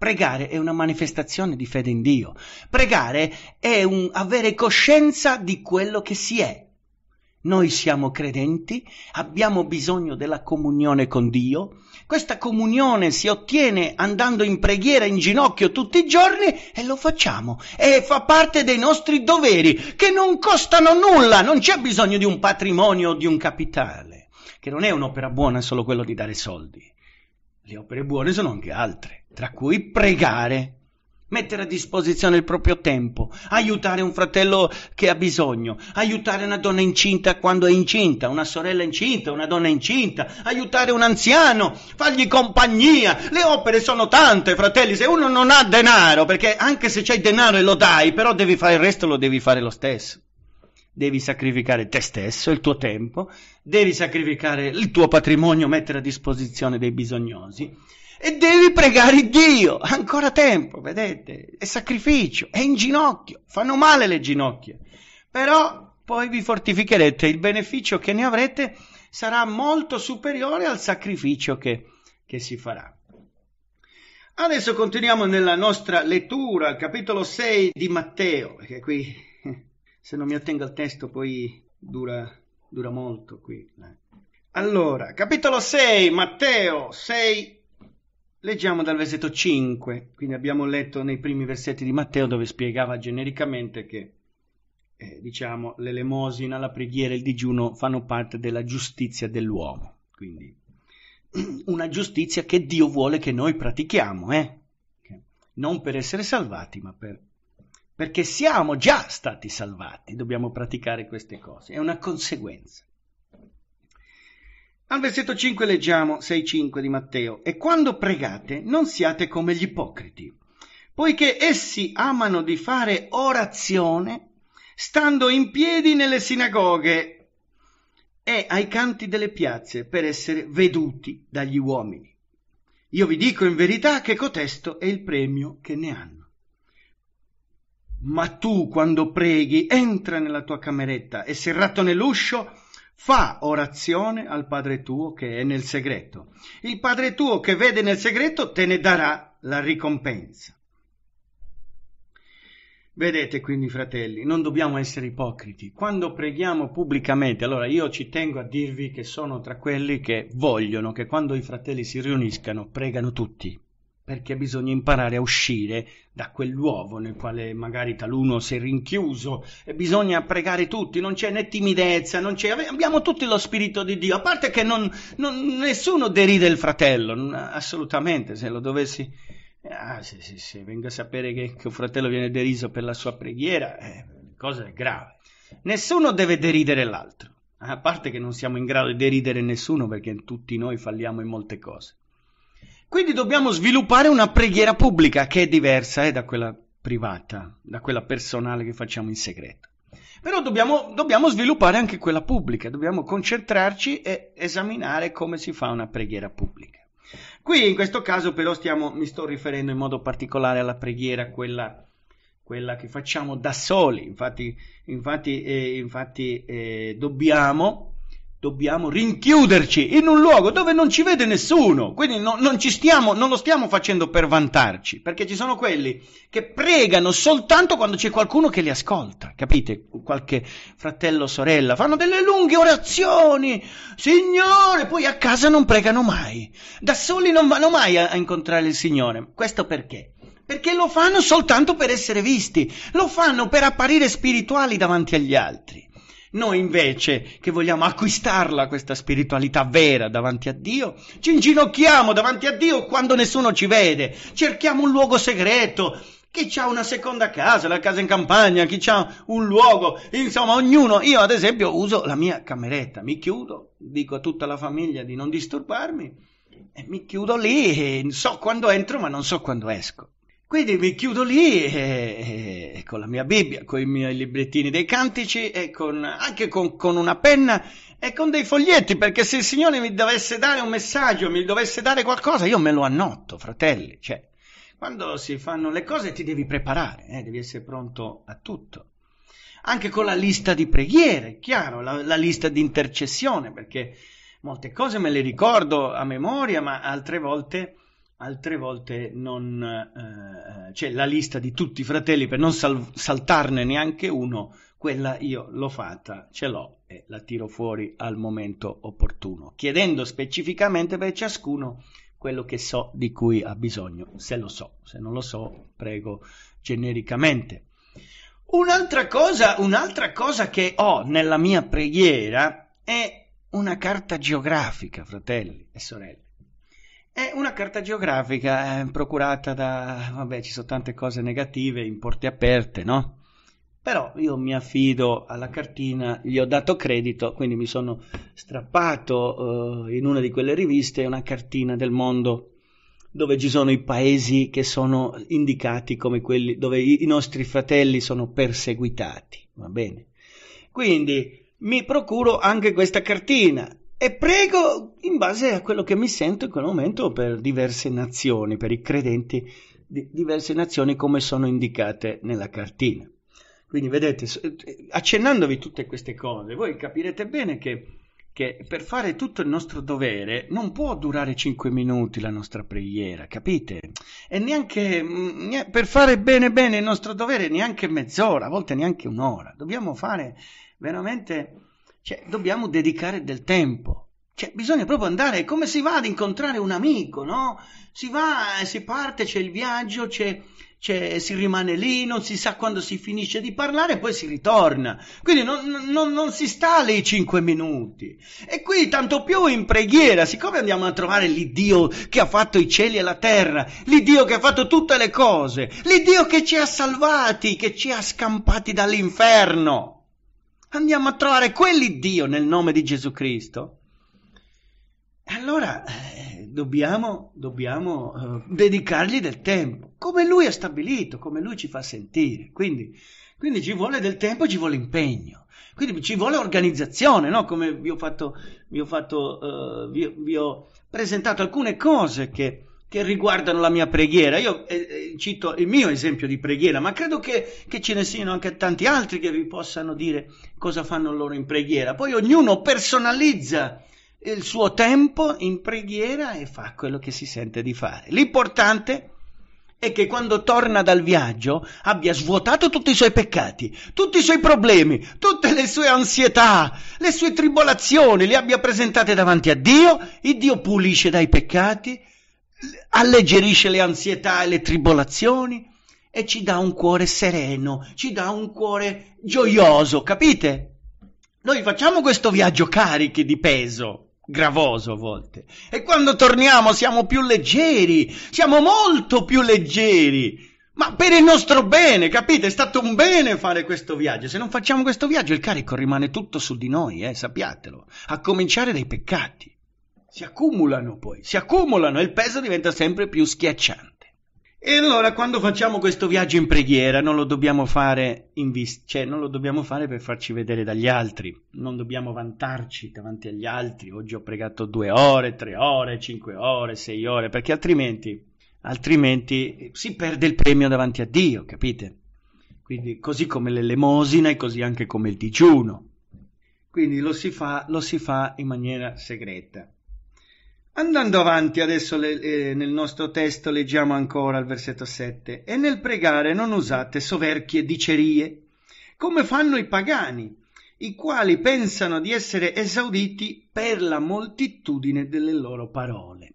Pregare è una manifestazione di fede in Dio. Pregare è un avere coscienza di quello che si è. Noi siamo credenti, abbiamo bisogno della comunione con Dio. Questa comunione si ottiene andando in preghiera in ginocchio tutti i giorni e lo facciamo. E fa parte dei nostri doveri, che non costano nulla, non c'è bisogno di un patrimonio o di un capitale, che non è un'opera buona solo quello di dare soldi. Le opere buone sono anche altre tra cui pregare, mettere a disposizione il proprio tempo, aiutare un fratello che ha bisogno, aiutare una donna incinta quando è incinta, una sorella incinta, una donna incinta, aiutare un anziano, fargli compagnia. Le opere sono tante, fratelli, se uno non ha denaro, perché anche se c'hai denaro e lo dai, però devi fare il resto lo devi fare lo stesso. Devi sacrificare te stesso, il tuo tempo, devi sacrificare il tuo patrimonio, mettere a disposizione dei bisognosi e devi pregare Dio, ancora tempo, vedete? È sacrificio, è in ginocchio, fanno male le ginocchia. Però poi vi fortificherete, il beneficio che ne avrete sarà molto superiore al sacrificio che, che si farà. Adesso continuiamo nella nostra lettura, capitolo 6 di Matteo, perché qui [laughs] se non mi attengo al testo poi dura, dura molto qui. Eh. Allora, capitolo 6, Matteo 6, Leggiamo dal versetto 5, quindi abbiamo letto nei primi versetti di Matteo dove spiegava genericamente che eh, diciamo, l'elemosina, la preghiera e il digiuno fanno parte della giustizia dell'uomo, quindi [clears throat] una giustizia che Dio vuole che noi pratichiamo, eh? non per essere salvati, ma per, perché siamo già stati salvati, dobbiamo praticare queste cose, è una conseguenza. Al versetto 5 leggiamo 6.5 di Matteo, e quando pregate non siate come gli ipocriti, poiché essi amano di fare orazione stando in piedi nelle sinagoghe e ai canti delle piazze per essere veduti dagli uomini. Io vi dico in verità che cotesto è il premio che ne hanno. Ma tu quando preghi entra nella tua cameretta e serrato nell'uscio fa orazione al Padre tuo che è nel segreto. Il Padre tuo che vede nel segreto te ne darà la ricompensa. Vedete quindi, fratelli, non dobbiamo essere ipocriti. Quando preghiamo pubblicamente, allora io ci tengo a dirvi che sono tra quelli che vogliono che quando i fratelli si riuniscano pregano tutti perché bisogna imparare a uscire da quell'uovo nel quale magari taluno si è rinchiuso e bisogna pregare tutti, non c'è né timidezza, non c'è, abbiamo tutti lo spirito di Dio, a parte che non, non, nessuno deride il fratello, non, assolutamente, se lo dovessi, ah, se, se, se, vengo a sapere che, che, un fratello viene deriso per la sua preghiera, eh, cosa è grave, nessuno deve deridere l'altro, a parte che non siamo in grado di deridere nessuno perché tutti noi falliamo in molte cose quindi dobbiamo sviluppare una preghiera pubblica che è diversa eh, da quella privata, da quella personale che facciamo in segreto. Però dobbiamo, dobbiamo sviluppare anche quella pubblica, dobbiamo concentrarci e esaminare come si fa una preghiera pubblica. Qui in questo caso però stiamo, mi sto riferendo in modo particolare alla preghiera, quella, quella che facciamo da soli, infatti, infatti, eh, infatti eh, dobbiamo dobbiamo rinchiuderci in un luogo dove non ci vede nessuno, quindi no, non, stiamo, non lo stiamo facendo per vantarci, perché ci sono quelli che pregano soltanto quando c'è qualcuno che li ascolta, capite? Qualche fratello, sorella, fanno delle lunghe orazioni, Signore, poi a casa non pregano mai, da soli non vanno mai a, a incontrare il Signore, questo perché? Perché lo fanno soltanto per essere visti, lo fanno per apparire spirituali davanti agli altri. Noi invece che vogliamo acquistarla questa spiritualità vera davanti a Dio, ci inginocchiamo davanti a Dio quando nessuno ci vede, cerchiamo un luogo segreto, chi c'ha una seconda casa, la casa in campagna, chi c'ha un luogo, insomma ognuno, io ad esempio uso la mia cameretta, mi chiudo, dico a tutta la famiglia di non disturbarmi e mi chiudo lì e so quando entro ma non so quando esco. Quindi mi chiudo lì e, e, con la mia Bibbia, con i miei librettini dei cantici e con, anche con, con, una penna e con dei foglietti, perché se il Signore mi dovesse dare un messaggio, mi dovesse dare qualcosa, io me lo annotto, fratelli. Cioè, quando si fanno le cose ti devi preparare, eh, devi essere pronto a tutto. Anche con la lista di preghiere, chiaro, la, la lista di intercessione, perché molte cose me le ricordo a memoria, ma altre volte altre volte non, eh, c'è cioè, la lista di tutti i fratelli per non sal- saltarne neanche uno, quella io l'ho fatta, ce l'ho e la tiro fuori al momento opportuno, chiedendo specificamente per ciascuno quello che so di cui ha bisogno, se lo so, se non lo so prego genericamente. Un'altra cosa, un'altra cosa che ho nella mia preghiera è una carta geografica, fratelli e sorelle. È una carta geografica eh, procurata da... vabbè, ci sono tante cose negative in porte aperte, no? Però io mi affido alla cartina, gli ho dato credito, quindi mi sono strappato eh, in una di quelle riviste una cartina del mondo dove ci sono i paesi che sono indicati come quelli dove i, i nostri fratelli sono perseguitati, va bene? Quindi mi procuro anche questa cartina e prego in base a quello che mi sento in quel momento per diverse nazioni, per i credenti di diverse nazioni come sono indicate nella cartina. Quindi vedete, eh, accennandovi tutte queste cose, voi capirete bene che, che per fare tutto il nostro dovere non può durare 5 minuti la nostra preghiera, capite? E neanche mm, per fare bene bene il nostro dovere neanche mezz'ora, a volte neanche un'ora. Dobbiamo fare veramente cioè, dobbiamo dedicare del tempo. Cioè, bisogna proprio andare, come si va ad incontrare un amico, no? Si va, eh, si parte, c'è il viaggio, c'è, c'è, si rimane lì, non si sa quando si finisce di parlare e poi si ritorna. Quindi non, non, non si sta lì cinque minuti. E qui tanto più in preghiera, siccome andiamo a trovare l'Iddio che ha fatto i cieli e la terra, l'Iddio che ha fatto tutte le cose, l'Iddio che ci ha salvati, che ci ha scampati dall'inferno. Andiamo a trovare quell'Iddio nel nome di Gesù Cristo. Allora eh, dobbiamo, dobbiamo eh, dedicargli del tempo, come lui ha stabilito, come lui ci fa sentire. Quindi, quindi ci vuole del tempo, ci vuole impegno, quindi ci vuole organizzazione, no? come vi ho, fatto, vi, ho fatto, eh, vi, vi ho presentato alcune cose che che riguardano la mia preghiera. Io eh, eh, cito il mio esempio di preghiera, ma credo che, che, ce ne siano anche tanti altri che vi possano dire cosa fanno loro in preghiera. Poi ognuno personalizza il suo tempo in preghiera e fa quello che si sente di fare. L'importante è che quando torna dal viaggio abbia svuotato tutti i suoi peccati, tutti i suoi problemi, tutte le sue ansietà, le sue tribolazioni, le abbia presentate davanti a Dio e Dio pulisce dai peccati alleggerisce le ansietà e le tribolazioni e ci dà un cuore sereno, ci dà un cuore gioioso, capite? Noi facciamo questo viaggio carichi di peso, gravoso a volte, e quando torniamo siamo più leggeri, siamo molto più leggeri. Ma per il nostro bene, capite? È stato un bene fare questo viaggio. Se non facciamo questo viaggio, il carico rimane tutto su di noi, eh, sappiatelo. A cominciare dai peccati si accumulano poi, si accumulano e il peso diventa sempre più schiacciante. E allora quando facciamo questo viaggio in preghiera non lo dobbiamo fare, vis- cioè, non lo dobbiamo fare per farci vedere dagli altri, non dobbiamo vantarci davanti agli altri, oggi ho pregato due ore, tre ore, cinque ore, sei ore, perché altrimenti, altrimenti si perde il premio davanti a Dio, capite? Quindi così come l'elemosina e così anche come il digiuno. Quindi lo si fa, lo si fa in maniera segreta. Andando avanti adesso le, eh, nel nostro testo leggiamo ancora il versetto 7 e nel pregare non usate soverchie dicerie come fanno i pagani i quali pensano di essere esauditi per la moltitudine delle loro parole.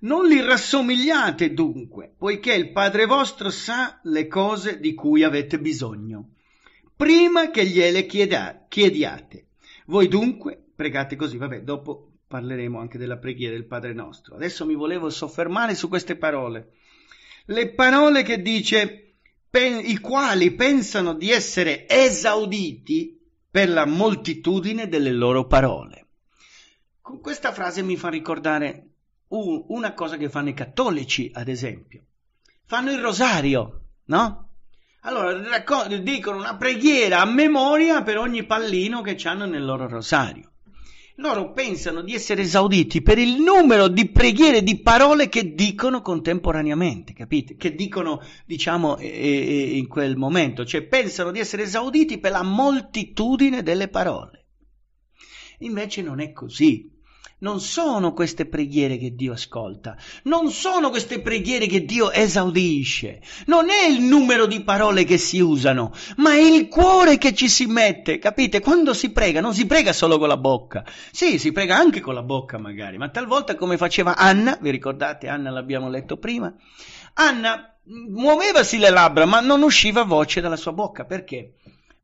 Non li rassomigliate dunque, poiché il Padre vostro sa le cose di cui avete bisogno, prima che gliele chieda- chiediate. Voi dunque pregate così, vabbè, dopo parleremo anche della preghiera del Padre nostro. Adesso mi volevo soffermare su queste parole. Le parole che dice i quali pensano di essere esauditi per la moltitudine delle loro parole. Con questa frase mi fa ricordare un, una cosa che fanno i cattolici, ad esempio. Fanno il rosario, no? Allora racco- dicono una preghiera a memoria per ogni pallino che hanno nel loro rosario. Loro pensano di essere esauditi per il numero di preghiere e di parole che dicono contemporaneamente, capite? Che dicono, diciamo, e, e, in quel momento. Cioè, pensano di essere esauditi per la moltitudine delle parole. Invece non è così. Non sono queste preghiere che Dio ascolta, non sono queste preghiere che Dio esaudisce, non è il numero di parole che si usano, ma è il cuore che ci si mette, capite? Quando si prega non si prega solo con la bocca, sì, si prega anche con la bocca magari, ma talvolta come faceva Anna, vi ricordate Anna l'abbiamo letto prima, Anna mm, muovevasi le labbra ma non usciva voce dalla sua bocca, perché?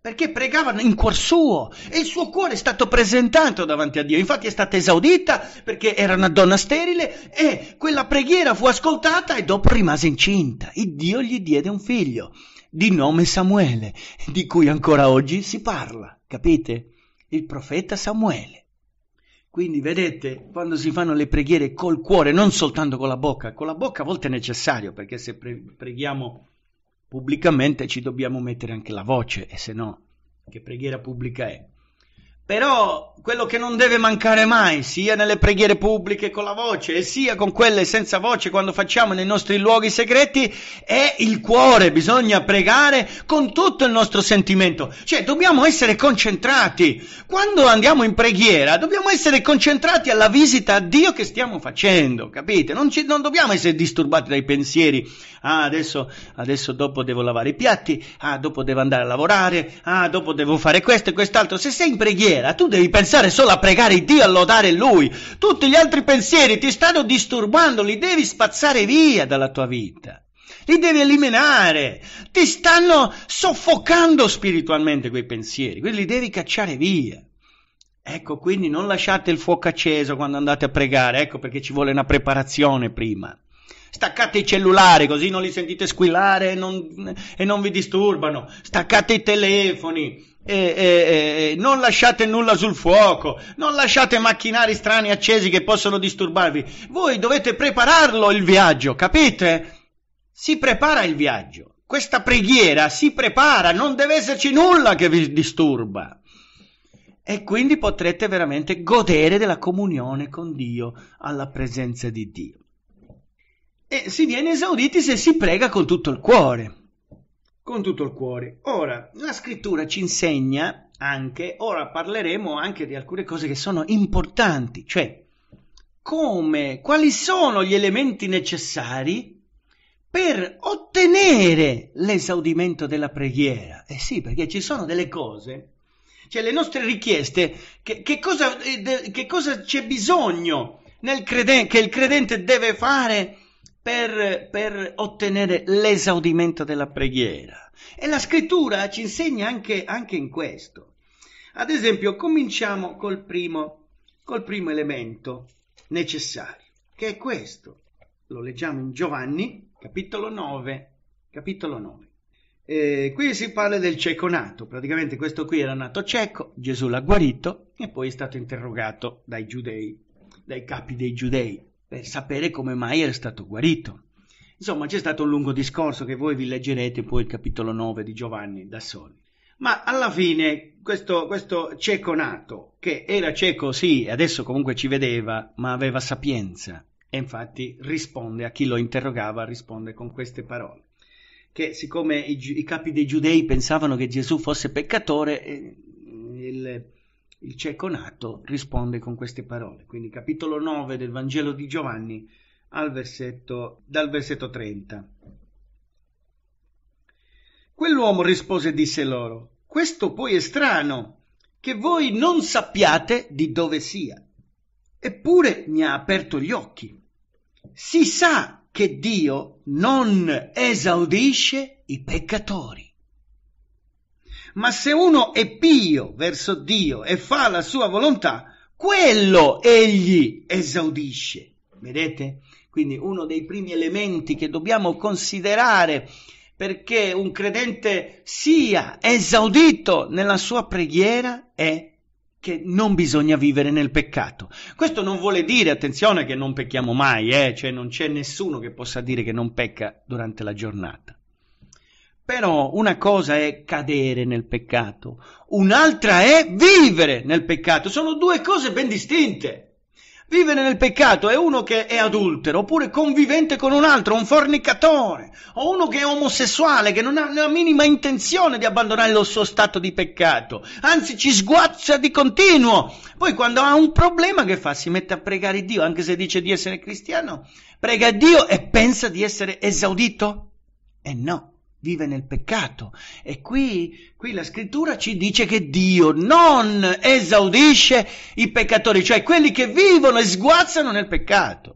perché pregavano in cuor suo e il suo cuore è stato presentato davanti a Dio. Infatti è stata esaudita perché era una donna sterile e quella preghiera fu ascoltata e dopo rimase incinta. E Dio gli diede un figlio di nome Samuele, di cui ancora oggi si parla, capite? Il profeta Samuele. Quindi vedete, quando si fanno le preghiere col cuore, non soltanto con la bocca, con la bocca a volte è necessario, perché se pre- preghiamo pubblicamente ci dobbiamo mettere anche la voce e se no che preghiera pubblica è? Però quello che non deve mancare mai, sia nelle preghiere pubbliche con la voce sia con quelle senza voce quando facciamo nei nostri luoghi segreti, è il cuore. Bisogna pregare con tutto il nostro sentimento. Cioè, dobbiamo essere concentrati. Quando andiamo in preghiera, dobbiamo essere concentrati alla visita a Dio che stiamo facendo, capite? Non, ci, non dobbiamo essere disturbati dai pensieri. Ah, adesso, adesso dopo devo lavare i piatti, ah, dopo devo andare a lavorare, ah, dopo devo fare questo e quest'altro. Se sei in preghiera, preghiera tu devi pensare solo a pregare Dio a lodare Lui. Tutti gli altri pensieri ti stanno disturbando, li devi spazzare via dalla tua vita. Li devi eliminare. Ti stanno soffocando spiritualmente quei pensieri, quindi li devi cacciare via. Ecco, quindi non lasciate il fuoco acceso quando andate a pregare, ecco perché ci vuole una preparazione prima. Staccate i cellulari così non li sentite squillare e non, e non vi disturbano. Staccate i telefoni, e, e, e, non lasciate nulla sul fuoco, non lasciate macchinari strani accesi che possono disturbarvi. Voi dovete prepararlo il viaggio, capite? Si prepara il viaggio. Questa preghiera si prepara, non deve esserci nulla che vi disturba. E quindi potrete veramente godere della comunione con Dio, alla presenza di Dio. E si viene esauditi se si prega con tutto il cuore con tutto il cuore. Ora, la scrittura ci insegna anche, ora parleremo anche di alcune cose che sono importanti, cioè come, quali sono gli elementi necessari per ottenere l'esaudimento della preghiera. Eh sì, perché ci sono delle cose, cioè le nostre richieste, che, che, cosa, eh, che cosa, c'è bisogno creden- che il credente deve fare per, per ottenere l'esaudimento della preghiera. E la scrittura ci insegna anche, anche in questo. Ad esempio, cominciamo col primo, col primo elemento necessario, che è questo. Lo leggiamo in Giovanni, capitolo 9, capitolo 9. Eh, qui si parla del cieco nato, praticamente questo qui era nato cieco, Gesù l'ha guarito e poi è stato interrogato dai giudei, dai capi dei giudei per sapere come mai era stato guarito. Insomma, c'è stato un lungo discorso che voi vi leggerete poi il capitolo 9 di Giovanni da Soli. Ma alla fine questo, questo cieco nato, che era cieco sì, adesso comunque ci vedeva, ma aveva sapienza, e infatti risponde a chi lo interrogava, risponde con queste parole che siccome i, i, capi dei giudei pensavano che Gesù fosse peccatore, eh, il, il cieco nato risponde con queste parole. Quindi capitolo 9 del Vangelo di Giovanni versetto, dal versetto 30. Quell'uomo rispose e disse loro, questo poi è strano, che voi non sappiate di dove sia, eppure mi ha aperto gli occhi. Si sa che Dio non esaudisce i peccatori. Ma se uno è pio verso Dio e fa la sua volontà, quello egli esaudisce. Vedete? Quindi uno dei primi elementi che dobbiamo considerare perché un credente sia esaudito nella sua preghiera è che non bisogna vivere nel peccato. Questo non vuole dire, attenzione, che non pecchiamo mai, eh? cioè non c'è nessuno che possa dire che non pecca durante la giornata. Però una cosa è cadere nel peccato, un'altra è vivere nel peccato. Sono due cose ben distinte. Vivere nel peccato è uno che è adultero, oppure convivente con un altro, un fornicatore, o uno che è omosessuale, che non ha la minima intenzione di abbandonare lo suo stato di peccato, anzi ci sguazza di continuo. Poi quando ha un problema che fa? Si mette a pregare Dio, anche se dice di essere cristiano, prega Dio e pensa di essere esaudito? E eh no vive nel peccato. E qui, qui, la scrittura ci dice che Dio non esaudisce i peccatori, cioè quelli che vivono e sguazzano nel peccato.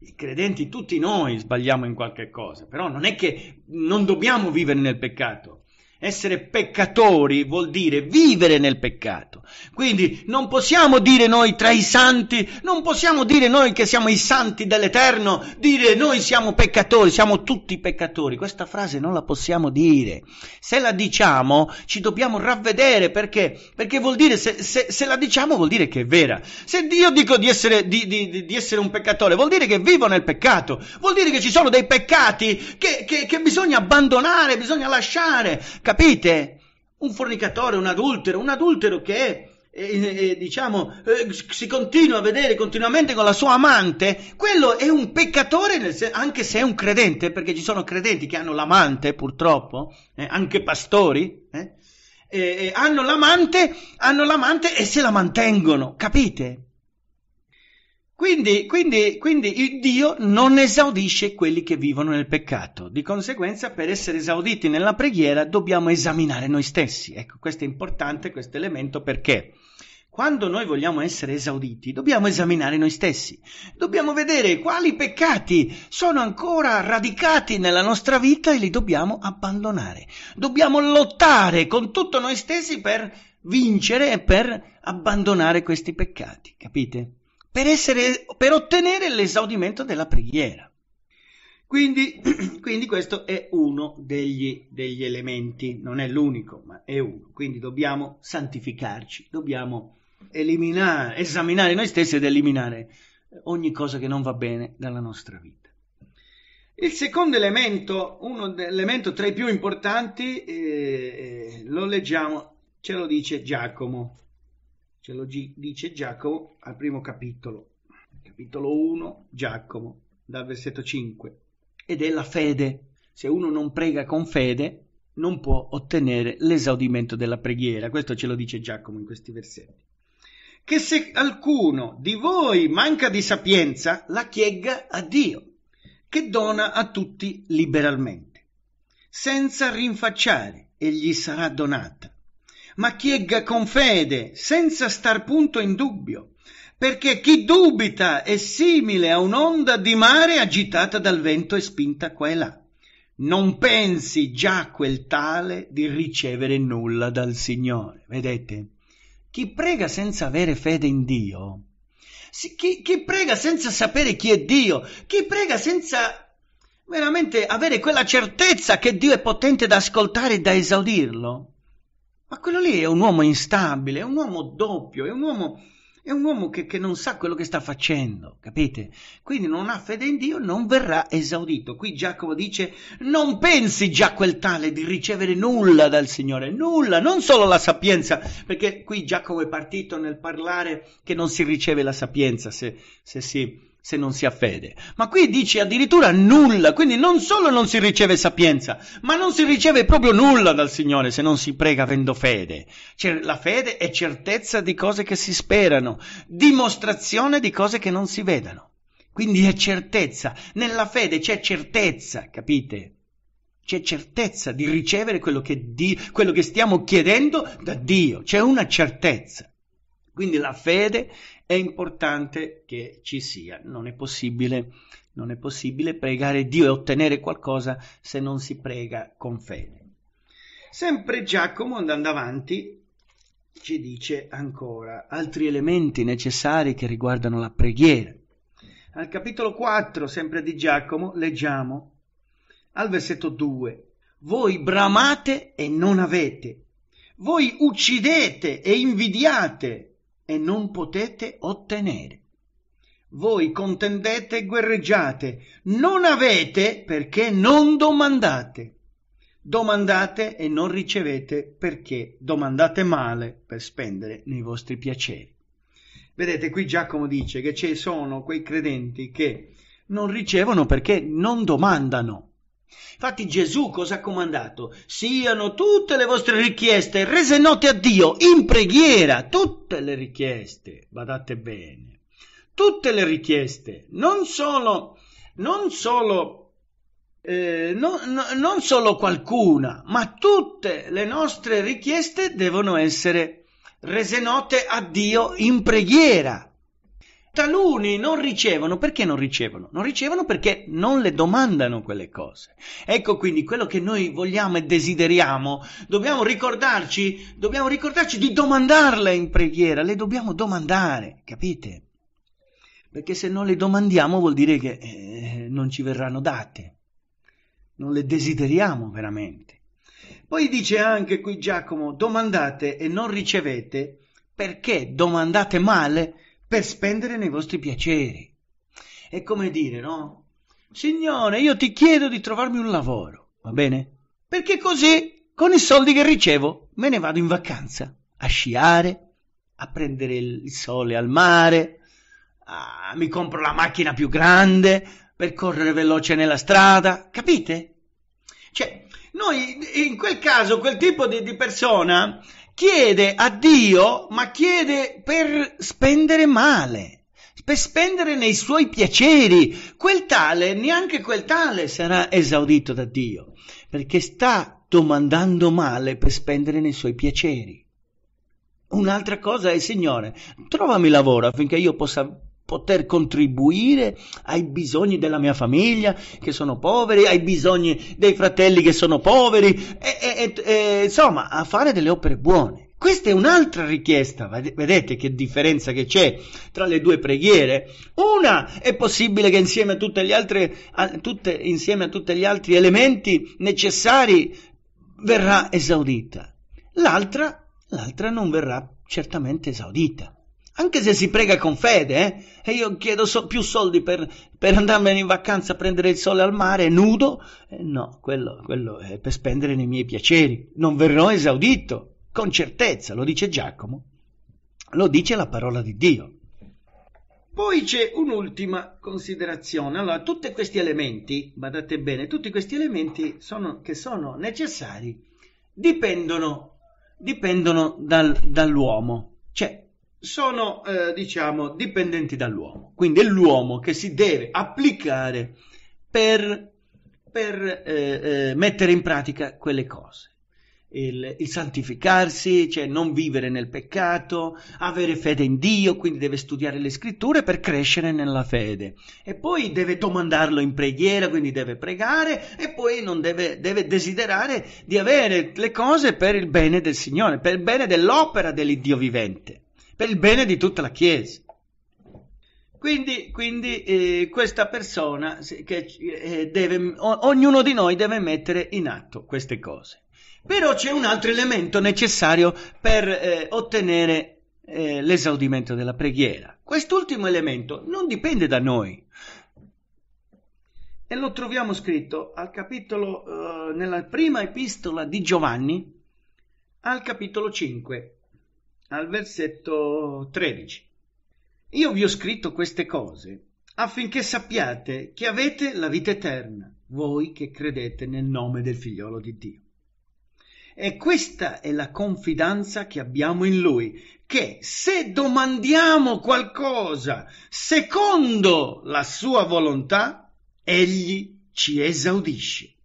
I credenti, tutti noi sbagliamo in qualche cosa, però non è che non dobbiamo vivere nel peccato. Essere peccatori vuol dire vivere nel peccato. Quindi non possiamo dire noi tra i santi, non possiamo dire noi che siamo i santi dell'Eterno, dire noi siamo peccatori, siamo tutti peccatori. Questa frase non la possiamo dire. Se la diciamo ci dobbiamo ravvedere perché, perché vuol dire, se, se, se la diciamo vuol dire che è vera. Se io dico di essere, di, di, di essere, un peccatore vuol dire che vivo nel peccato, vuol dire che ci sono dei peccati che, che, che bisogna abbandonare, bisogna lasciare Capite? Un fornicatore, un adultero, un adultero che eh, eh, eh, diciamo, eh, si continua a vedere continuamente con la sua amante, quello è un peccatore sen- anche se è un credente, perché ci sono credenti che hanno l'amante purtroppo, eh, anche pastori, eh, hanno l'amante, hanno l'amante e se la mantengono, capite? Quindi, quindi, quindi Dio non esaudisce quelli che vivono nel peccato. Di conseguenza, per essere esauditi nella preghiera, dobbiamo esaminare noi stessi. Ecco, questo è importante, questo elemento, perché quando noi vogliamo essere esauditi, dobbiamo esaminare noi stessi. Dobbiamo vedere quali peccati sono ancora radicati nella nostra vita e li dobbiamo abbandonare. Dobbiamo lottare con tutto noi stessi per vincere e per abbandonare questi peccati. Capite? per, essere, per ottenere l'esaudimento della preghiera. Quindi, [clears throat] quindi questo è uno degli, degli, elementi, non è l'unico, ma è uno. Quindi dobbiamo santificarci, dobbiamo eliminare, esaminare noi stessi ed eliminare ogni cosa che non va bene dalla nostra vita. Il secondo elemento, uno elemento tra i più importanti, eh, eh, lo leggiamo, ce lo dice Giacomo ce lo dice Giacomo al primo capitolo, capitolo 1, Giacomo, dal versetto 5, ed è la fede. Se uno non prega con fede, non può ottenere l'esaudimento della preghiera. Questo ce lo dice Giacomo in questi versetti. Che se alcuno di voi manca di sapienza, la chiegga a Dio, che dona a tutti liberalmente, senza rinfacciare, e gli sarà donata ma chiegga con fede, senza star punto in dubbio, perché chi dubita è simile a un'onda di mare agitata dal vento e spinta qua e là. Non pensi già quel tale di ricevere nulla dal Signore. Vedete? Chi prega senza avere fede in Dio, chi, chi prega senza sapere chi è Dio, chi prega senza veramente avere quella certezza che Dio è potente da ascoltare e da esaudirlo, ma quello lì è un uomo instabile, è un uomo doppio, è un uomo, è un uomo che, che, non sa quello che sta facendo, capite? Quindi non ha fede in Dio, non verrà esaudito. Qui Giacomo dice, non pensi già quel tale di ricevere nulla dal Signore, nulla, non solo la sapienza, perché qui Giacomo è partito nel parlare che non si riceve la sapienza se, se si se non si ha fede. Ma qui dice addirittura nulla, quindi non solo non si riceve sapienza, ma non si riceve proprio nulla dal Signore se non si prega avendo fede. Cioè, la fede è certezza di cose che si sperano, dimostrazione di cose che non si vedano. Quindi è certezza, nella fede c'è certezza, capite? C'è certezza di ricevere quello che, di, quello che stiamo chiedendo da Dio, c'è una certezza. Quindi la fede è importante che ci sia, non è possibile, non è possibile pregare Dio e ottenere qualcosa se non si prega con fede. Sempre Giacomo andando avanti ci dice ancora altri elementi necessari che riguardano la preghiera. Al capitolo 4, sempre di Giacomo, leggiamo al versetto 2, voi bramate e non avete, voi uccidete e invidiate e non potete ottenere. Voi contendete e guerreggiate, non avete perché non domandate. Domandate e non ricevete perché domandate male per spendere nei vostri piaceri. Vedete, qui Giacomo dice che ci sono quei credenti che non ricevono perché non domandano. Infatti Gesù cosa ha comandato? Siano tutte le vostre richieste rese note a Dio in preghiera, tutte le richieste, badate bene, tutte le richieste, non solo, non solo, eh, no, no, non solo qualcuna, ma tutte le nostre richieste devono essere rese note a Dio in preghiera. Taluni non ricevono perché non ricevono? Non ricevono perché non le domandano quelle cose. Ecco quindi quello che noi vogliamo e desideriamo, dobbiamo ricordarci, dobbiamo ricordarci di domandarle in preghiera, le dobbiamo domandare, capite? Perché se non le domandiamo vuol dire che eh, non ci verranno date, non le desideriamo veramente. Poi dice anche qui Giacomo, domandate e non ricevete perché domandate male per spendere nei vostri piaceri. È come dire, no? Signore, io ti chiedo di trovarmi un lavoro, va bene? Perché così, con i soldi che ricevo, me ne vado in vacanza, a sciare, a prendere il sole al mare, a... mi compro la macchina più grande per correre veloce nella strada, capite? Cioè, noi in quel caso, quel tipo di, di persona chiede a Dio, ma chiede per spendere male, per spendere nei suoi piaceri. Quel tale, neanche quel tale sarà esaudito da Dio, perché sta domandando male per spendere nei suoi piaceri. Un'altra cosa è, Signore, trovami lavoro affinché io possa poter contribuire ai bisogni della mia famiglia che sono poveri, ai bisogni dei fratelli che sono poveri, e, e, e, insomma a fare delle opere buone. Questa è un'altra richiesta, vedete che differenza che c'è tra le due preghiere. Una è possibile che insieme a, altre, a tutte, insieme a tutti gli altri elementi necessari verrà esaudita, l'altra, l'altra non verrà certamente esaudita anche se si prega con fede, eh? e io chiedo so- più soldi per, per, andarmene in vacanza a prendere il sole al mare nudo, eh, no, quello, quello è per spendere nei miei piaceri, non verrò esaudito, con certezza, lo dice Giacomo, lo dice la parola di Dio. Poi c'è un'ultima considerazione. Allora, tutti questi elementi, badate bene, tutti questi elementi sono, che sono necessari dipendono, dipendono dal, dall'uomo. Cioè, sono, eh, diciamo, dipendenti dall'uomo. Quindi è l'uomo che si deve applicare per, per eh, eh, mettere in pratica quelle cose. Il, il, santificarsi, cioè non vivere nel peccato, avere fede in Dio, quindi deve studiare le scritture per crescere nella fede e poi deve domandarlo in preghiera, quindi deve pregare e poi deve, deve, desiderare di avere le cose per il bene del Signore, per il bene dell'opera dell'Iddio vivente per il bene di tutta la Chiesa. Quindi, quindi eh, questa persona che, eh, deve, o, ognuno di noi deve mettere in atto queste cose. Però c'è un altro elemento necessario per eh, ottenere eh, l'esaudimento della preghiera. Quest'ultimo elemento non dipende da noi. E lo troviamo scritto al capitolo, eh, nella prima epistola di Giovanni, al capitolo 5, al versetto 13. Io vi ho scritto queste cose affinché sappiate che avete la vita eterna, voi che credete nel nome del figliolo di Dio. E questa è la confidenza che abbiamo in Lui, che se domandiamo qualcosa secondo la Sua volontà, Egli ci esaudisce.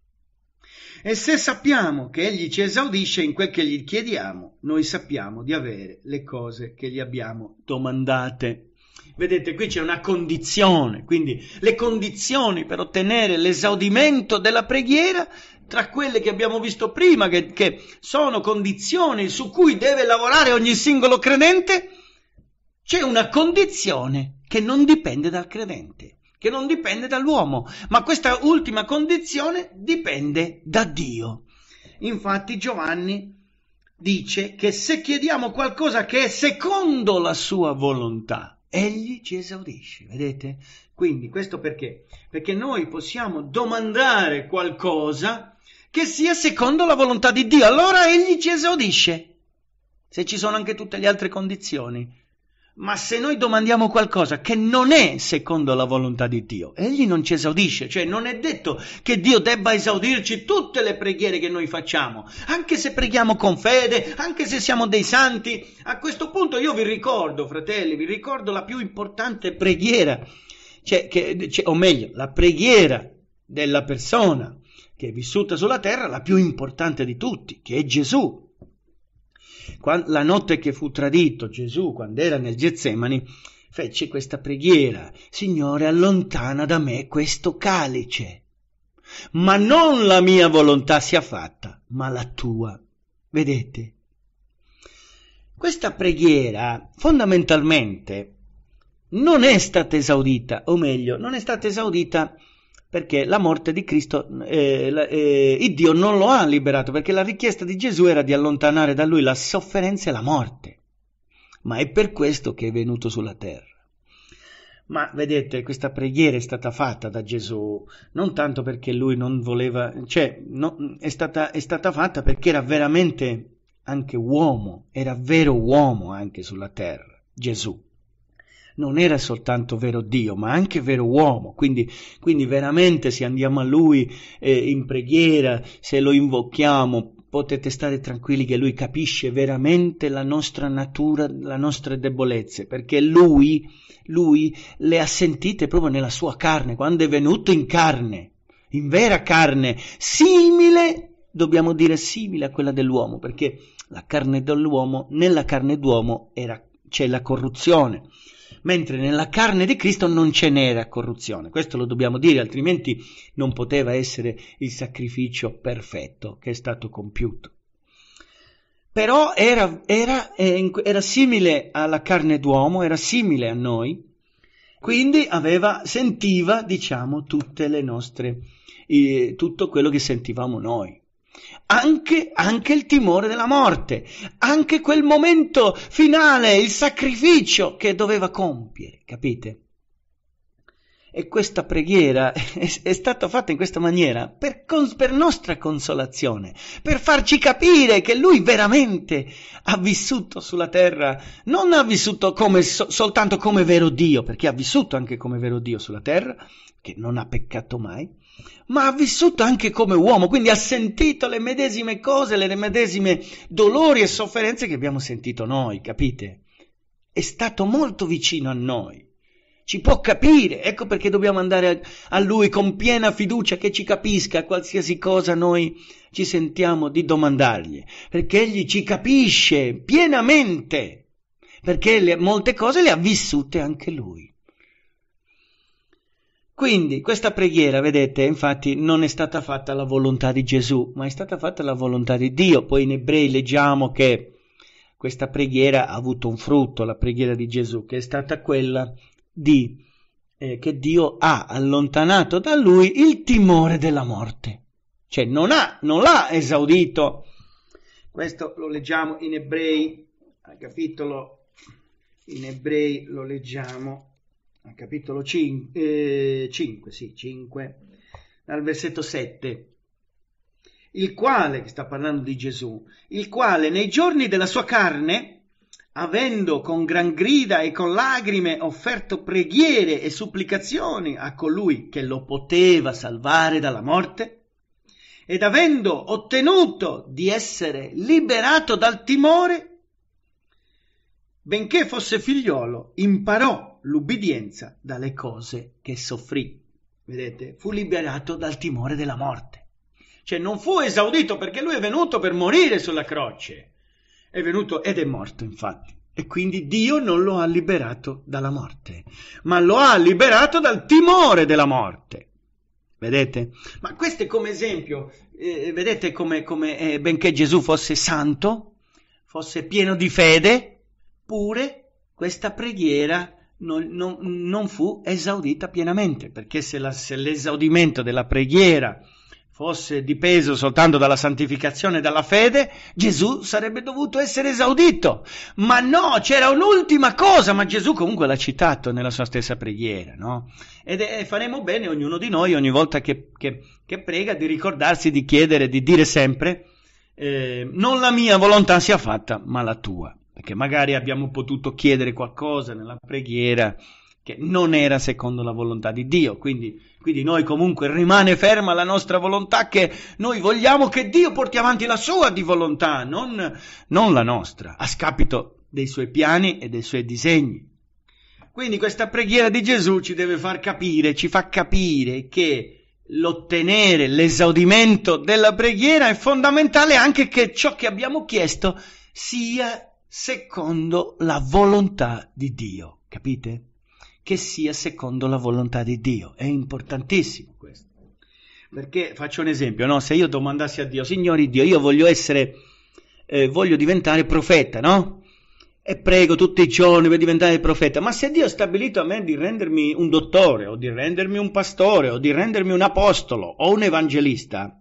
E se sappiamo che egli ci esaudisce in quel che gli chiediamo, noi sappiamo di avere le cose che gli abbiamo domandate. Vedete, qui c'è una condizione, quindi le condizioni per ottenere l'esaudimento della preghiera, tra quelle che abbiamo visto prima, che, che sono condizioni su cui deve lavorare ogni singolo credente, c'è una condizione che non dipende dal credente che non dipende dall'uomo, ma questa ultima condizione dipende da Dio. Infatti Giovanni dice che se chiediamo qualcosa che è secondo la sua volontà, egli ci esaudisce, vedete? Quindi questo perché? Perché noi possiamo domandare qualcosa che sia secondo la volontà di Dio, allora egli ci esaudisce, se ci sono anche tutte le altre condizioni. Ma se noi domandiamo qualcosa che non è secondo la volontà di Dio, egli non ci esaudisce, cioè non è detto che Dio debba esaudirci tutte le preghiere che noi facciamo, anche se preghiamo con fede, anche se siamo dei santi. A questo punto io vi ricordo, fratelli, vi ricordo la più importante preghiera, cioè, che, cioè, o meglio, la preghiera della persona che è vissuta sulla terra, la più importante di tutti, che è Gesù la notte che fu tradito Gesù, quando era nel Getsemani, fece questa preghiera, Signore, allontana da me questo calice, ma non la mia volontà sia fatta, ma la tua. Vedete? Questa preghiera fondamentalmente non è stata esaudita, o meglio, non è stata esaudita perché la morte di Cristo, eh, eh, Dio non lo ha liberato, perché la richiesta di Gesù era di allontanare da lui la sofferenza e la morte. Ma è per questo che è venuto sulla terra. Ma vedete, questa preghiera è stata fatta da Gesù non tanto perché lui non voleva, cioè no, è, stata, è, stata, fatta perché era veramente anche uomo, era vero uomo anche sulla terra, Gesù non era soltanto vero Dio, ma anche vero uomo. Quindi, quindi veramente se andiamo a Lui eh, in preghiera, se lo invochiamo, potete stare tranquilli che Lui capisce veramente la nostra natura, le nostre debolezze, perché Lui, Lui le ha sentite proprio nella sua carne, quando è venuto in carne, in vera carne, simile dobbiamo dire simile a quella dell'uomo, perché la carne dell'uomo, nella carne d'uomo era, c'è la corruzione, mentre nella carne di Cristo non ce n'era corruzione. Questo lo dobbiamo dire, altrimenti non poteva essere il sacrificio perfetto che è stato compiuto. Però era, era, eh, era simile alla carne d'uomo, era simile a noi, quindi aveva, sentiva, diciamo, tutte le nostre, eh, tutto quello che sentivamo noi. Anche, anche il timore della morte, anche quel momento finale, il sacrificio che doveva compiere, capite? E questa preghiera [laughs] è, è stata fatta in questa maniera per, cons- per nostra consolazione, per farci capire che lui veramente ha vissuto sulla terra, non ha vissuto come so- soltanto come vero Dio, perché ha vissuto anche come vero Dio sulla terra, che non ha peccato mai, ma ha vissuto anche come uomo, quindi ha sentito le medesime cose, le medesime dolori e sofferenze che abbiamo sentito noi, capite? È stato molto vicino a noi, ci può capire, ecco perché dobbiamo andare a, lui con piena fiducia che ci capisca qualsiasi cosa noi ci sentiamo di domandargli, perché egli ci capisce pienamente, perché le, molte cose le ha vissute anche lui. Quindi questa preghiera, vedete, infatti non è stata fatta la volontà di Gesù, ma è stata fatta la volontà di Dio. Poi in ebrei leggiamo che questa preghiera ha avuto un frutto, la preghiera di Gesù, che è stata quella di eh, che Dio ha allontanato da lui il timore della morte. Cioè non, ha, non l'ha esaudito. Questo lo leggiamo in ebrei, al capitolo in ebrei lo leggiamo capitolo 5, eh, 5, sì, 5, dal versetto 7, il quale, che sta parlando di Gesù, il quale nei giorni della sua carne, avendo con gran grida e con lagrime offerto preghiere e supplicazioni a colui che lo poteva salvare dalla morte, ed avendo ottenuto di essere liberato dal timore, benché fosse figliolo, imparò l'ubbidienza dalle cose che soffrì. Vedete? Fu liberato dal timore della morte. Cioè non fu esaudito perché lui è venuto per morire sulla croce. È venuto ed è morto infatti. E quindi Dio non lo ha liberato dalla morte, ma lo ha liberato dal timore della morte. Vedete? Ma questo è come esempio, eh, vedete come, come eh, benché Gesù fosse santo, fosse pieno di fede, pure questa preghiera non, non, non fu esaudita pienamente, perché se, la, se l'esaudimento della preghiera fosse dipeso soltanto dalla santificazione e dalla fede, Gesù sarebbe dovuto essere esaudito. Ma no, c'era un'ultima cosa, ma Gesù comunque l'ha citato nella sua stessa preghiera, no? Ed è, faremo bene ognuno di noi ogni volta che, che, che, prega di ricordarsi di chiedere, di dire sempre, eh, non la mia volontà sia fatta, ma la tua perché magari abbiamo potuto chiedere qualcosa nella preghiera che non era secondo la volontà di Dio. Quindi, quindi, noi comunque rimane ferma la nostra volontà che noi vogliamo che Dio porti avanti la sua di volontà, non, non la nostra, a scapito dei suoi piani e dei suoi disegni. Quindi questa preghiera di Gesù ci deve far capire, ci fa capire che l'ottenere, l'esaudimento della preghiera è fondamentale anche che ciò che abbiamo chiesto sia secondo la volontà di Dio, capite? Che sia secondo la volontà di Dio, è importantissimo questo. Perché faccio un esempio, no? Se io domandassi a Dio, Signore Dio, io voglio essere, eh, voglio diventare profeta, no? e prego tutti i giorni per diventare profeta, ma se Dio ha stabilito a me di rendermi un dottore o di rendermi un pastore o di rendermi un apostolo o un evangelista,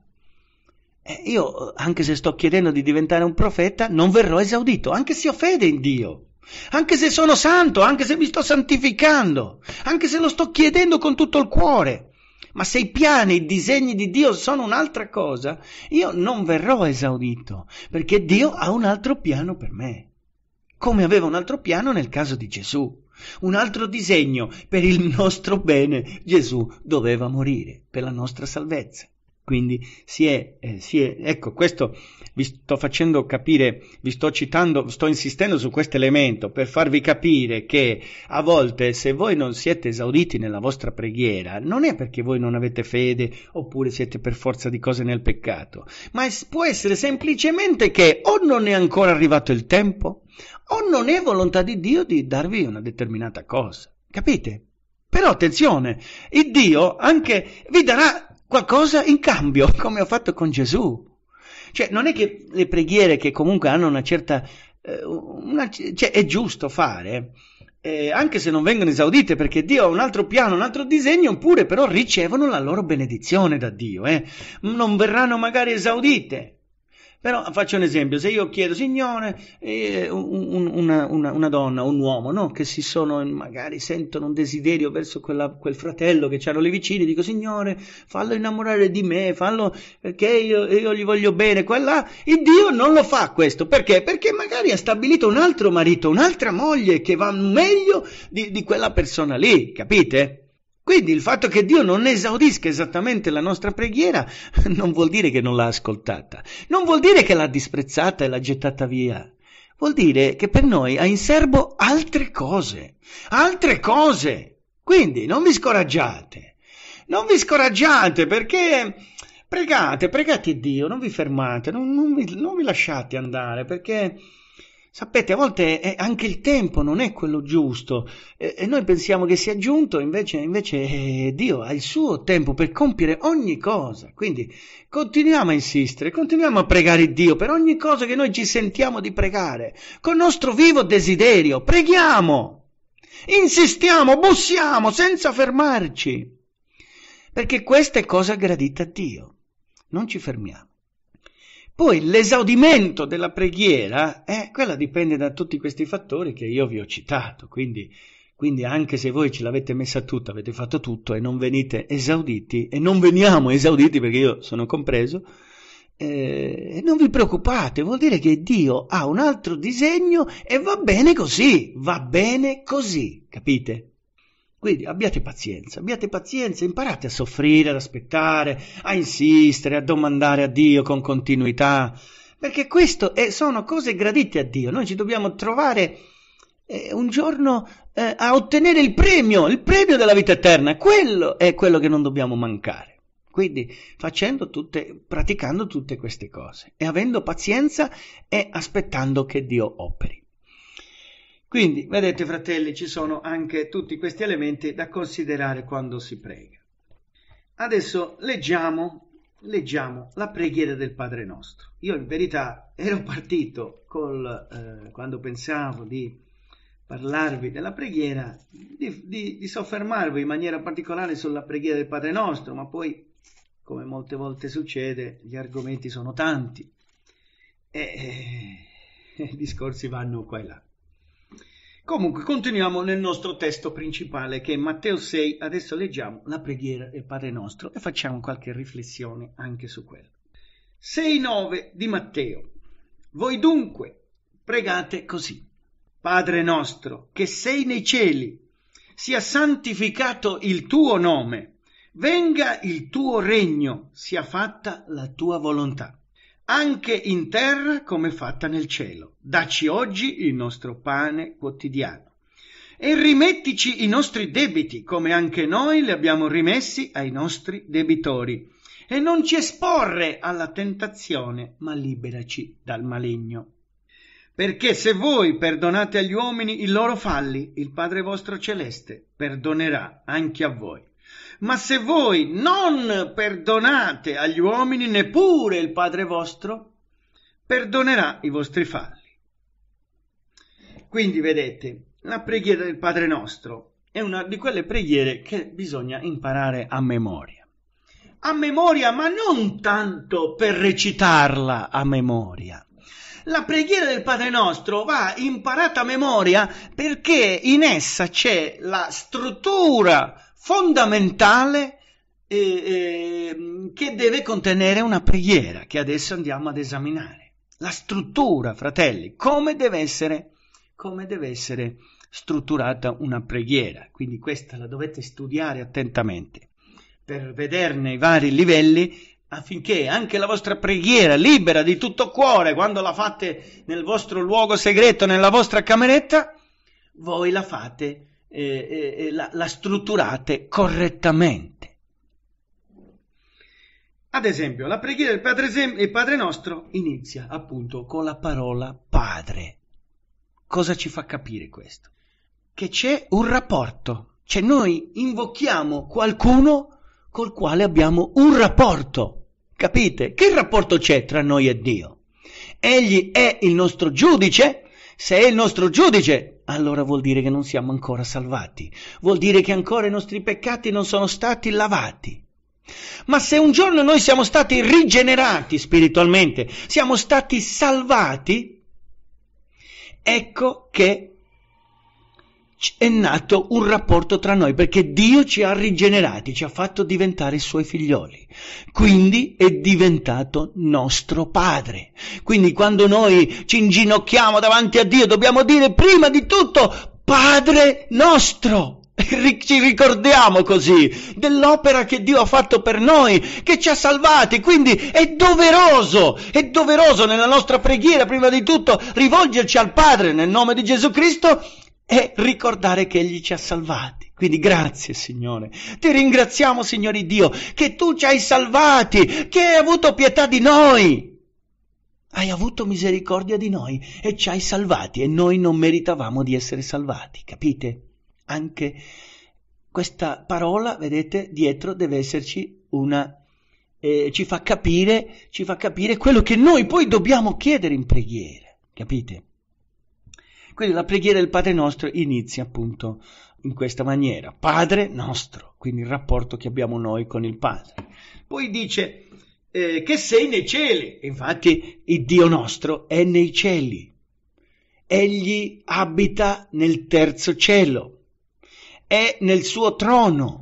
eh, io, eh, anche se sto chiedendo di diventare un profeta, non verrò esaudito, anche se ho fede in Dio, anche se sono santo, anche se mi sto santificando, anche se lo sto chiedendo con tutto il cuore. Ma se i piani, i disegni di Dio sono un'altra cosa, io non verrò esaudito, perché Dio ha un altro piano per me, come aveva un altro piano nel caso di Gesù. Un altro disegno per il nostro bene. Gesù doveva morire per la nostra salvezza. Quindi si è, eh, si è, ecco, questo vi sto facendo capire, vi sto citando, sto insistendo su questo elemento per farvi capire che a volte se voi non siete esauditi nella vostra preghiera, non è perché voi non avete fede oppure siete per forza di cose nel peccato, ma es- può essere semplicemente che o non è ancora arrivato il tempo o non è volontà di Dio di darvi una determinata cosa. Capite? Però attenzione, il Dio anche vi darà qualcosa in cambio, [laughs] come ho fatto con Gesù. Cioè, non è che le preghiere che comunque hanno una certa... Eh, una, cioè, è giusto fare, eh, anche se non vengono esaudite, perché Dio ha un altro piano, un altro disegno, oppure però ricevono la loro benedizione da Dio. Eh. Non verranno magari esaudite, però faccio un esempio, se io chiedo, signore, eh, un, una, una, una, donna, un uomo, no? che si sono, magari sentono un desiderio verso quella, quel fratello che c'erano lì vicini, dico, signore, fallo innamorare di me, fallo perché io, io gli voglio bene, quella, e Dio non lo fa questo, perché? Perché magari ha stabilito un altro marito, un'altra moglie che va meglio di, di quella persona lì, capite? Quindi il fatto che Dio non esaudisca esattamente la nostra preghiera [laughs] non vuol dire che non l'ha ascoltata, non vuol dire che l'ha disprezzata e l'ha gettata via. Vuol dire che per noi ha in serbo altre cose, altre cose. Quindi non vi scoraggiate, non vi scoraggiate perché pregate, pregate Dio, non vi fermate, non, non, vi, non vi lasciate andare perché Sapete, a volte anche il tempo non è quello giusto e noi pensiamo che sia giunto, invece, invece eh, Dio ha il suo tempo per compiere ogni cosa. Quindi continuiamo a insistere, continuiamo a pregare Dio per ogni cosa che noi ci sentiamo di pregare, col nostro vivo desiderio. Preghiamo, insistiamo, bussiamo senza fermarci, perché questa è cosa gradita a Dio. Non ci fermiamo. Poi l'esaudimento della preghiera, eh, quella dipende da tutti questi fattori che io vi ho citato, quindi, quindi anche se voi ce l'avete messa tutta, avete fatto tutto e non venite esauditi, e non veniamo esauditi perché io sono compreso, eh, non vi preoccupate, vuol dire che Dio ha un altro disegno e va bene così, va bene così, capite? Quindi abbiate pazienza, abbiate pazienza, imparate a soffrire, ad aspettare, a insistere, a domandare a Dio con continuità, perché queste sono cose gradite a Dio. Noi ci dobbiamo trovare eh, un giorno eh, a ottenere il premio, il premio della vita eterna. Quello è quello che non dobbiamo mancare. Quindi facendo tutte, praticando tutte queste cose e avendo pazienza e aspettando che Dio operi. Quindi, vedete fratelli, ci sono anche tutti questi elementi da considerare quando si prega. Adesso leggiamo, leggiamo la preghiera del Padre nostro. Io in verità ero partito col, eh, quando pensavo di parlarvi della preghiera, di, di, di soffermarvi in maniera particolare sulla preghiera del Padre nostro, ma poi, come molte volte succede, gli argomenti sono tanti e eh, [laughs] i discorsi vanno qua e là. Comunque, continuiamo nel nostro testo principale che è Matteo 6. Adesso leggiamo la preghiera del Padre nostro e facciamo qualche riflessione anche su quello. 6.9 di Matteo. Voi dunque pregate così. Padre nostro, che sei nei cieli, sia santificato il tuo nome, venga il tuo regno, sia fatta la tua volontà anche in terra come fatta nel cielo. Daci oggi il nostro pane quotidiano. E rimettici i nostri debiti, come anche noi li abbiamo rimessi ai nostri debitori. E non ci esporre alla tentazione, ma liberaci dal maligno. Perché se voi perdonate agli uomini i loro falli, il Padre vostro celeste perdonerà anche a voi. Ma se voi non perdonate agli uomini, neppure il Padre vostro perdonerà i vostri falli. Quindi vedete, la preghiera del Padre nostro è una di quelle preghiere che bisogna imparare a memoria. A memoria, ma non tanto per recitarla a memoria. La preghiera del Padre nostro va imparata a memoria perché in essa c'è la struttura fondamentale eh, eh, che deve contenere una preghiera che adesso andiamo ad esaminare. La struttura, fratelli, come deve essere, come deve essere strutturata una preghiera. Quindi questa la dovete studiare attentamente per vederne i vari livelli affinché anche la vostra preghiera libera di tutto cuore, quando la fate nel vostro luogo segreto, nella vostra cameretta, voi la fate eh, eh, la, la strutturate correttamente. Ad esempio, la preghiera del Padre, Sem- il Padre nostro inizia appunto con la parola Padre. Cosa ci fa capire questo? Che c'è un rapporto, cioè noi invochiamo qualcuno col quale abbiamo un rapporto. Capite? Che rapporto c'è tra noi e Dio? Egli è il nostro giudice, se è il nostro giudice allora vuol dire che non siamo ancora salvati, vuol dire che ancora i nostri peccati non sono stati lavati. Ma se un giorno noi siamo stati rigenerati spiritualmente, siamo stati salvati, ecco che è nato un rapporto tra noi perché Dio ci ha rigenerati, ci ha fatto diventare suoi figlioli. Quindi è diventato nostro padre. Quindi quando noi ci inginocchiamo davanti a Dio dobbiamo dire prima di tutto Padre nostro. [laughs] Ci ricordiamo così dell'opera che Dio ha fatto per noi, che ci ha salvati, quindi è doveroso, è doveroso nella nostra preghiera prima di tutto rivolgerci al Padre nel nome di Gesù Cristo e ricordare che Egli ci ha salvati. Quindi grazie Signore, ti ringraziamo Signore Dio che tu ci hai salvati, che hai avuto pietà di noi. Hai avuto misericordia di noi e ci hai salvati e noi non meritavamo di essere salvati, capite? Anche questa parola, vedete, dietro deve esserci una... Eh, ci, fa capire, ci fa capire quello che noi poi dobbiamo chiedere in preghiera, capite? Quindi la preghiera del Padre nostro inizia appunto in questa maniera. Padre nostro, quindi il rapporto che abbiamo noi con il Padre. Poi dice eh, che sei nei cieli. Infatti il Dio nostro è nei cieli. Egli abita nel terzo cielo. È nel suo trono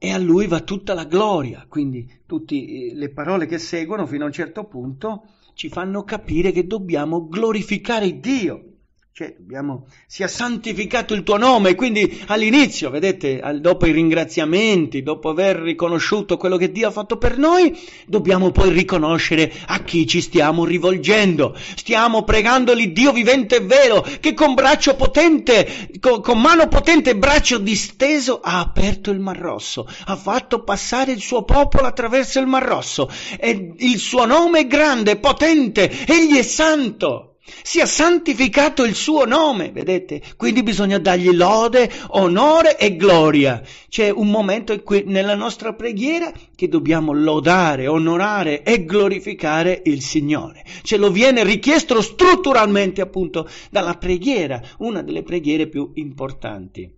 e a lui va tutta la gloria. Quindi tutte eh, le parole che seguono fino a un certo punto ci fanno capire che dobbiamo glorificare Dio. Cioè, dobbiamo, sia santificato il tuo nome, quindi all'inizio, vedete, al, dopo i ringraziamenti, dopo aver riconosciuto quello che Dio ha fatto per noi, dobbiamo poi riconoscere a chi ci stiamo rivolgendo. Stiamo pregandoli Dio vivente e vero, che con braccio potente, con, con mano potente e braccio disteso ha aperto il Mar Rosso, ha fatto passare il suo popolo attraverso il Mar Rosso e il suo nome è grande, potente, egli è santo sia santificato il suo nome, vedete? Quindi bisogna dargli lode, onore e gloria. C'è un momento in nella nostra preghiera che dobbiamo lodare, onorare e glorificare il Signore. Ce lo viene richiesto strutturalmente appunto dalla preghiera, una delle preghiere più importanti.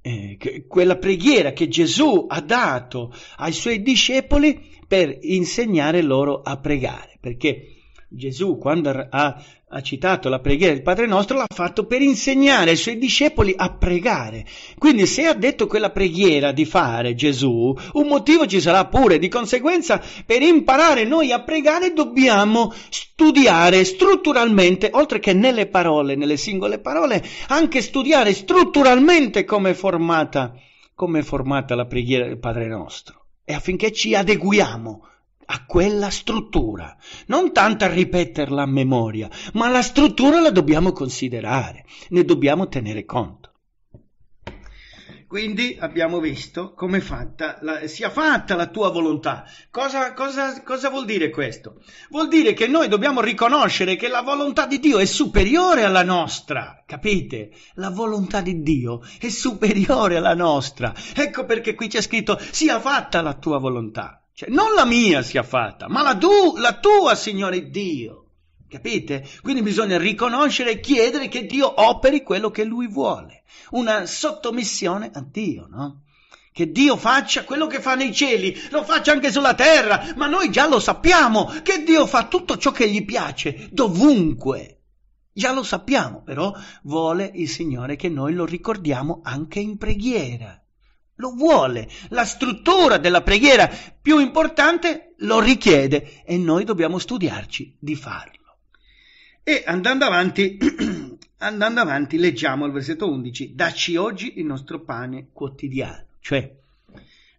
Eh, quella preghiera che Gesù ha dato ai suoi discepoli per insegnare loro a pregare, perché Gesù, quando ha, ha, citato la preghiera del Padre nostro, l'ha fatto per insegnare ai suoi discepoli a pregare. Quindi, se ha detto quella preghiera di fare Gesù, un motivo ci sarà pure. Di conseguenza, per imparare noi a pregare, dobbiamo studiare strutturalmente, oltre che nelle parole, nelle singole parole, anche studiare strutturalmente come è formata, come è formata la preghiera del Padre nostro. E affinché ci adeguiamo a quella struttura. Non tanto a ripeterla a memoria, ma la struttura la dobbiamo considerare, ne dobbiamo tenere conto. Quindi abbiamo visto come fatta la, sia fatta la tua volontà. Cosa, cosa, cosa vuol dire questo? Vuol dire che noi dobbiamo riconoscere che la volontà di Dio è superiore alla nostra, capite? La volontà di Dio è superiore alla nostra. Ecco perché qui c'è scritto sia fatta la tua volontà. Cioè, non la mia sia fatta, ma la, tu, la tua, Signore Dio. Capite? Quindi bisogna riconoscere e chiedere che Dio operi quello che Lui vuole. Una sottomissione a Dio, no? Che Dio faccia quello che fa nei cieli, lo faccia anche sulla terra, ma noi già lo sappiamo, che Dio fa tutto ciò che gli piace, dovunque. Già lo sappiamo, però vuole il Signore che noi lo ricordiamo anche in preghiera lo vuole, la struttura della preghiera più importante lo richiede e noi dobbiamo studiarci di farlo. E andando avanti, [clears throat] andando avanti leggiamo il versetto 11, dacci oggi il nostro pane quotidiano, cioè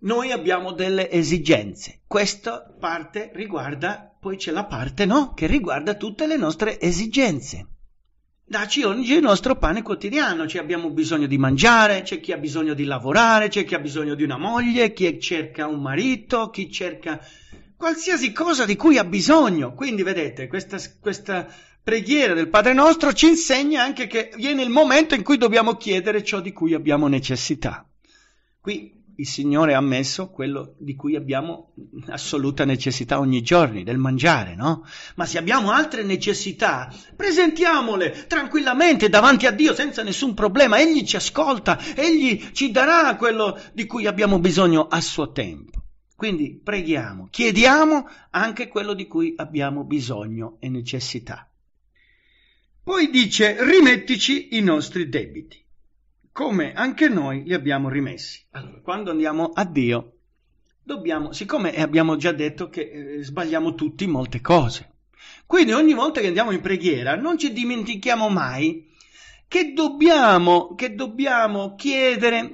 noi abbiamo delle esigenze, questa parte riguarda, poi c'è la parte no, che riguarda tutte le nostre esigenze. Daci oggi il nostro pane quotidiano, cioè abbiamo bisogno di mangiare, c'è chi ha bisogno di lavorare, c'è chi ha bisogno di una moglie, chi cerca un marito, chi cerca qualsiasi cosa di cui ha bisogno. Quindi vedete, questa, questa preghiera del Padre nostro ci insegna anche che viene il momento in cui dobbiamo chiedere ciò di cui abbiamo necessità. Qui il Signore ha messo quello di cui abbiamo assoluta necessità ogni giorno, del mangiare, no? Ma se abbiamo altre necessità, presentiamole tranquillamente davanti a Dio senza nessun problema. Egli ci ascolta, Egli ci darà quello di cui abbiamo bisogno a suo tempo. Quindi preghiamo, chiediamo anche quello di cui abbiamo bisogno e necessità. Poi dice, rimettici i nostri debiti come anche noi li abbiamo rimessi. Allora, quando andiamo a Dio, dobbiamo, siccome abbiamo già detto che eh, sbagliamo tutti molte cose, quindi ogni volta che andiamo in preghiera non ci dimentichiamo mai che dobbiamo, che dobbiamo chiedere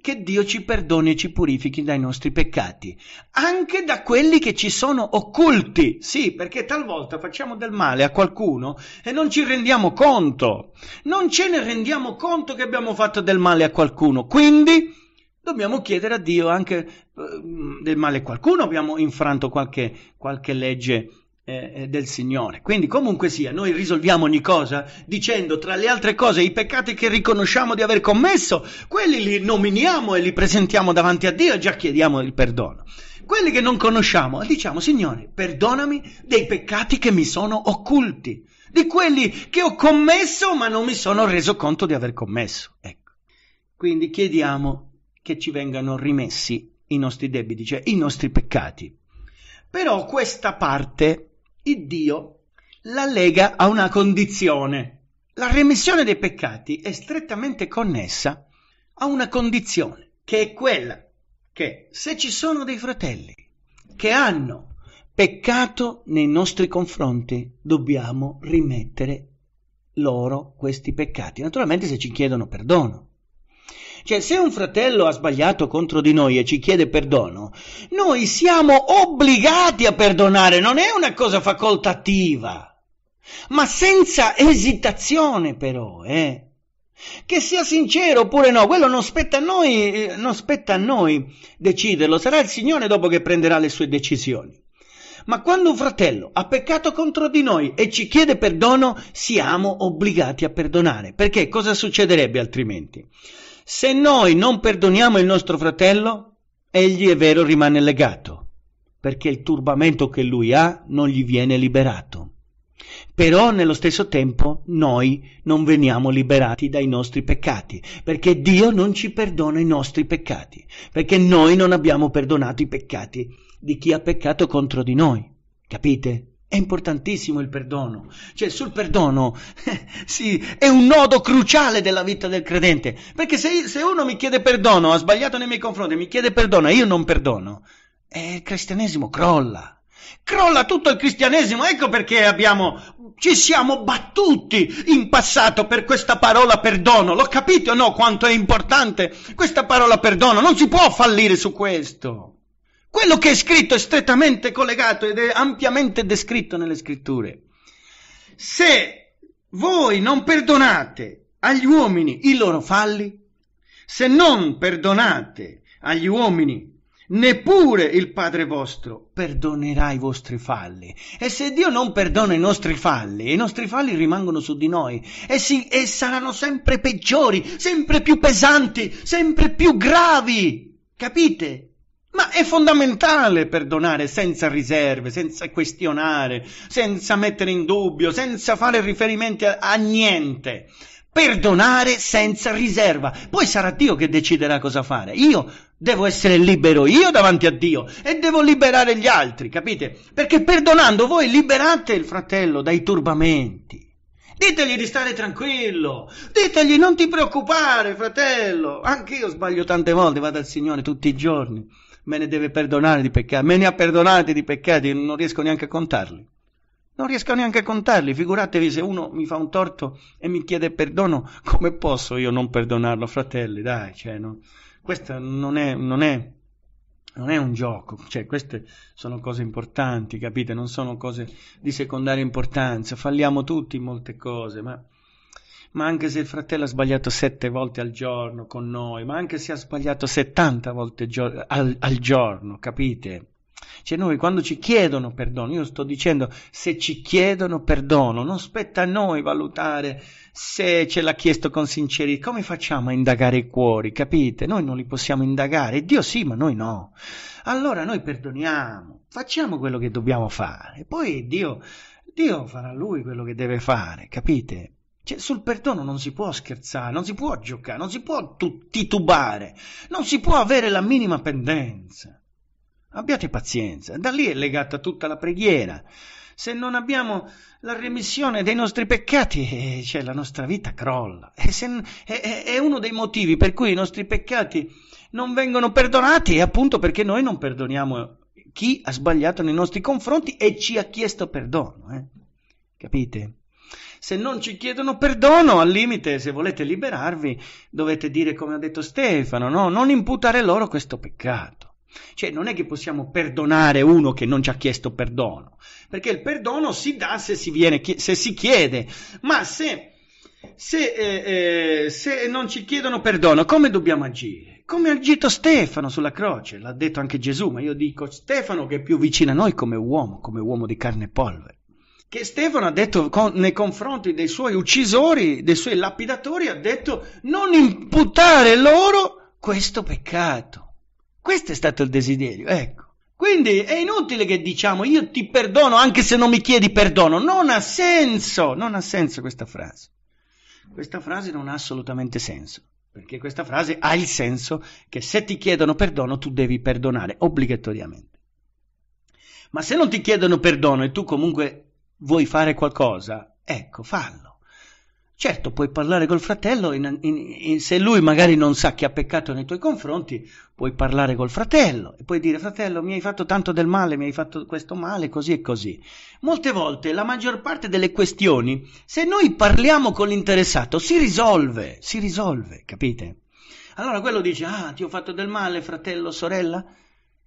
che Dio ci perdoni e ci purifichi dai nostri peccati, anche da quelli che ci sono occulti. Sì, perché talvolta facciamo del male a qualcuno e non ci rendiamo conto. Non ce ne rendiamo conto che abbiamo fatto del male a qualcuno. Quindi dobbiamo chiedere a Dio anche eh, del male a qualcuno. Abbiamo infranto qualche, qualche legge eh, eh, del Signore. Quindi comunque sia, noi risolviamo ogni cosa dicendo tra le altre cose i peccati che riconosciamo di aver commesso, quelli li nominiamo e li presentiamo davanti a Dio e già chiediamo il perdono. Quelli che non conosciamo, diciamo Signore, perdonami dei peccati che mi sono occulti, di quelli che ho commesso ma non mi sono reso conto di aver commesso. Ecco. Quindi chiediamo che ci vengano rimessi i nostri debiti, cioè i nostri peccati. Però questa parte Dio la lega a una condizione. La remissione dei peccati è strettamente connessa a una condizione, che è quella che se ci sono dei fratelli che hanno peccato nei nostri confronti, dobbiamo rimettere loro questi peccati. Naturalmente se ci chiedono perdono. Cioè, se un fratello ha sbagliato contro di noi e ci chiede perdono, noi siamo obbligati a perdonare, non è una cosa facoltativa, ma senza esitazione però, eh. Che sia sincero oppure no, quello non spetta, a noi, eh, non spetta a noi deciderlo, sarà il Signore dopo che prenderà le sue decisioni. Ma quando un fratello ha peccato contro di noi e ci chiede perdono, siamo obbligati a perdonare, perché cosa succederebbe altrimenti? Se noi non perdoniamo il nostro fratello, egli è vero rimane legato, perché il turbamento che lui ha non gli viene liberato. Però nello stesso tempo noi non veniamo liberati dai nostri peccati, perché Dio non ci perdona i nostri peccati, perché noi non abbiamo perdonato i peccati di chi ha peccato contro di noi. Capite? È importantissimo il perdono, cioè sul perdono [laughs] sì, è un nodo cruciale della vita del credente, perché se, se, uno mi chiede perdono, ha sbagliato nei miei confronti, mi chiede perdono e io non perdono, eh, il cristianesimo crolla, crolla tutto il cristianesimo, ecco perché abbiamo, ci siamo battuti in passato per questa parola perdono, lo capite o no quanto è importante questa parola perdono, non si può fallire su questo. Quello che è scritto è strettamente collegato ed è ampiamente descritto nelle scritture. Se voi non perdonate agli uomini i loro falli, se non perdonate agli uomini neppure il Padre vostro perdonerà i vostri falli. E se Dio non perdona i nostri falli, i nostri falli rimangono su di noi e, si, e saranno sempre peggiori, sempre più pesanti, sempre più gravi. Capite? Ma è fondamentale perdonare senza riserve, senza questionare, senza mettere in dubbio, senza fare riferimenti a, a niente. Perdonare senza riserva. Poi sarà Dio che deciderà cosa fare. Io devo essere libero io davanti a Dio e devo liberare gli altri, capite? Perché perdonando voi liberate il fratello dai turbamenti. Ditegli di stare tranquillo, ditegli non ti preoccupare, fratello. Anch'io sbaglio tante volte, vado al Signore tutti i giorni me ne deve perdonare di peccati, me ne ha perdonati di peccati, non riesco neanche a contarli. Non riesco neanche a contarli, figuratevi se uno mi fa un torto e mi chiede perdono, come posso io non perdonarlo, fratelli? Dai, cioè, no, questo non è, non è, non è un gioco, cioè, queste sono cose importanti, capite? Non sono cose di secondaria importanza, falliamo tutti in molte cose, ma ma anche se il fratello ha sbagliato sette volte al giorno con noi, ma anche se ha sbagliato 70 volte gio- al, al giorno, capite? Cioè noi quando ci chiedono perdono, io sto dicendo se ci chiedono perdono, non spetta a noi valutare se ce l'ha chiesto con sincerità, come facciamo a indagare i cuori, capite? Noi non li possiamo indagare, Dio sì, ma noi no. Allora noi perdoniamo, facciamo quello che dobbiamo fare, poi Dio, Dio farà lui quello che deve fare, capite? Cioè, sul perdono non si può scherzare, non si può giocare, non si può titubare, non si può avere la minima pendenza. Abbiate pazienza, da lì è legata tutta la preghiera. Se non abbiamo la remissione dei nostri peccati, eh, cioè, la nostra vita crolla. E se, eh, è uno dei motivi per cui i nostri peccati non vengono perdonati, è appunto perché noi non perdoniamo chi ha sbagliato nei nostri confronti e ci ha chiesto perdono. Eh? Capite? se non ci chiedono perdono, al limite se volete liberarvi dovete dire come ha detto Stefano, no? non imputare loro questo peccato. Cioè non è che possiamo perdonare uno che non ci ha chiesto perdono, perché il perdono si dà se si, viene, se si chiede, ma se, se, eh, eh, se non ci chiedono perdono come dobbiamo agire? come ha agito Stefano sulla croce, l'ha detto anche Gesù, ma io dico Stefano che è più vicino a noi come uomo, come uomo di carne e polvere che Stefano ha detto con, nei confronti dei suoi uccisori, dei suoi lapidatori, ha detto non imputare loro questo peccato. Questo è stato il desiderio, ecco. Quindi è inutile che diciamo io ti perdono anche se non mi chiedi perdono, non ha senso, non ha senso questa frase. Questa frase non ha assolutamente senso, perché questa frase ha il senso che se ti chiedono perdono tu devi perdonare obbligatoriamente. Ma se non ti chiedono perdono e tu comunque vuoi fare qualcosa, ecco, fallo. Certo, puoi parlare col fratello, in, in, in, se lui magari non sa chi ha peccato nei tuoi confronti, puoi parlare col fratello e puoi dire fratello mi hai fatto tanto del male, mi hai fatto questo male, così e così. Molte volte la maggior parte delle questioni, se noi parliamo con l'interessato, si risolve, si risolve, capite? Allora quello dice ah ti ho fatto del male fratello, sorella?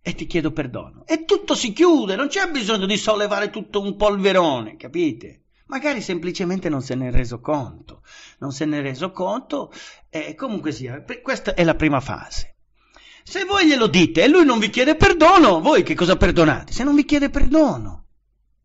e ti chiedo perdono. E tutto si chiude, non c'è bisogno di sollevare tutto un polverone, capite? Magari semplicemente non se ne è reso conto, non se ne è reso conto, eh, comunque sia, questa è la prima fase. Se voi glielo dite e lui non vi chiede perdono, voi che cosa perdonate? Se non vi chiede perdono,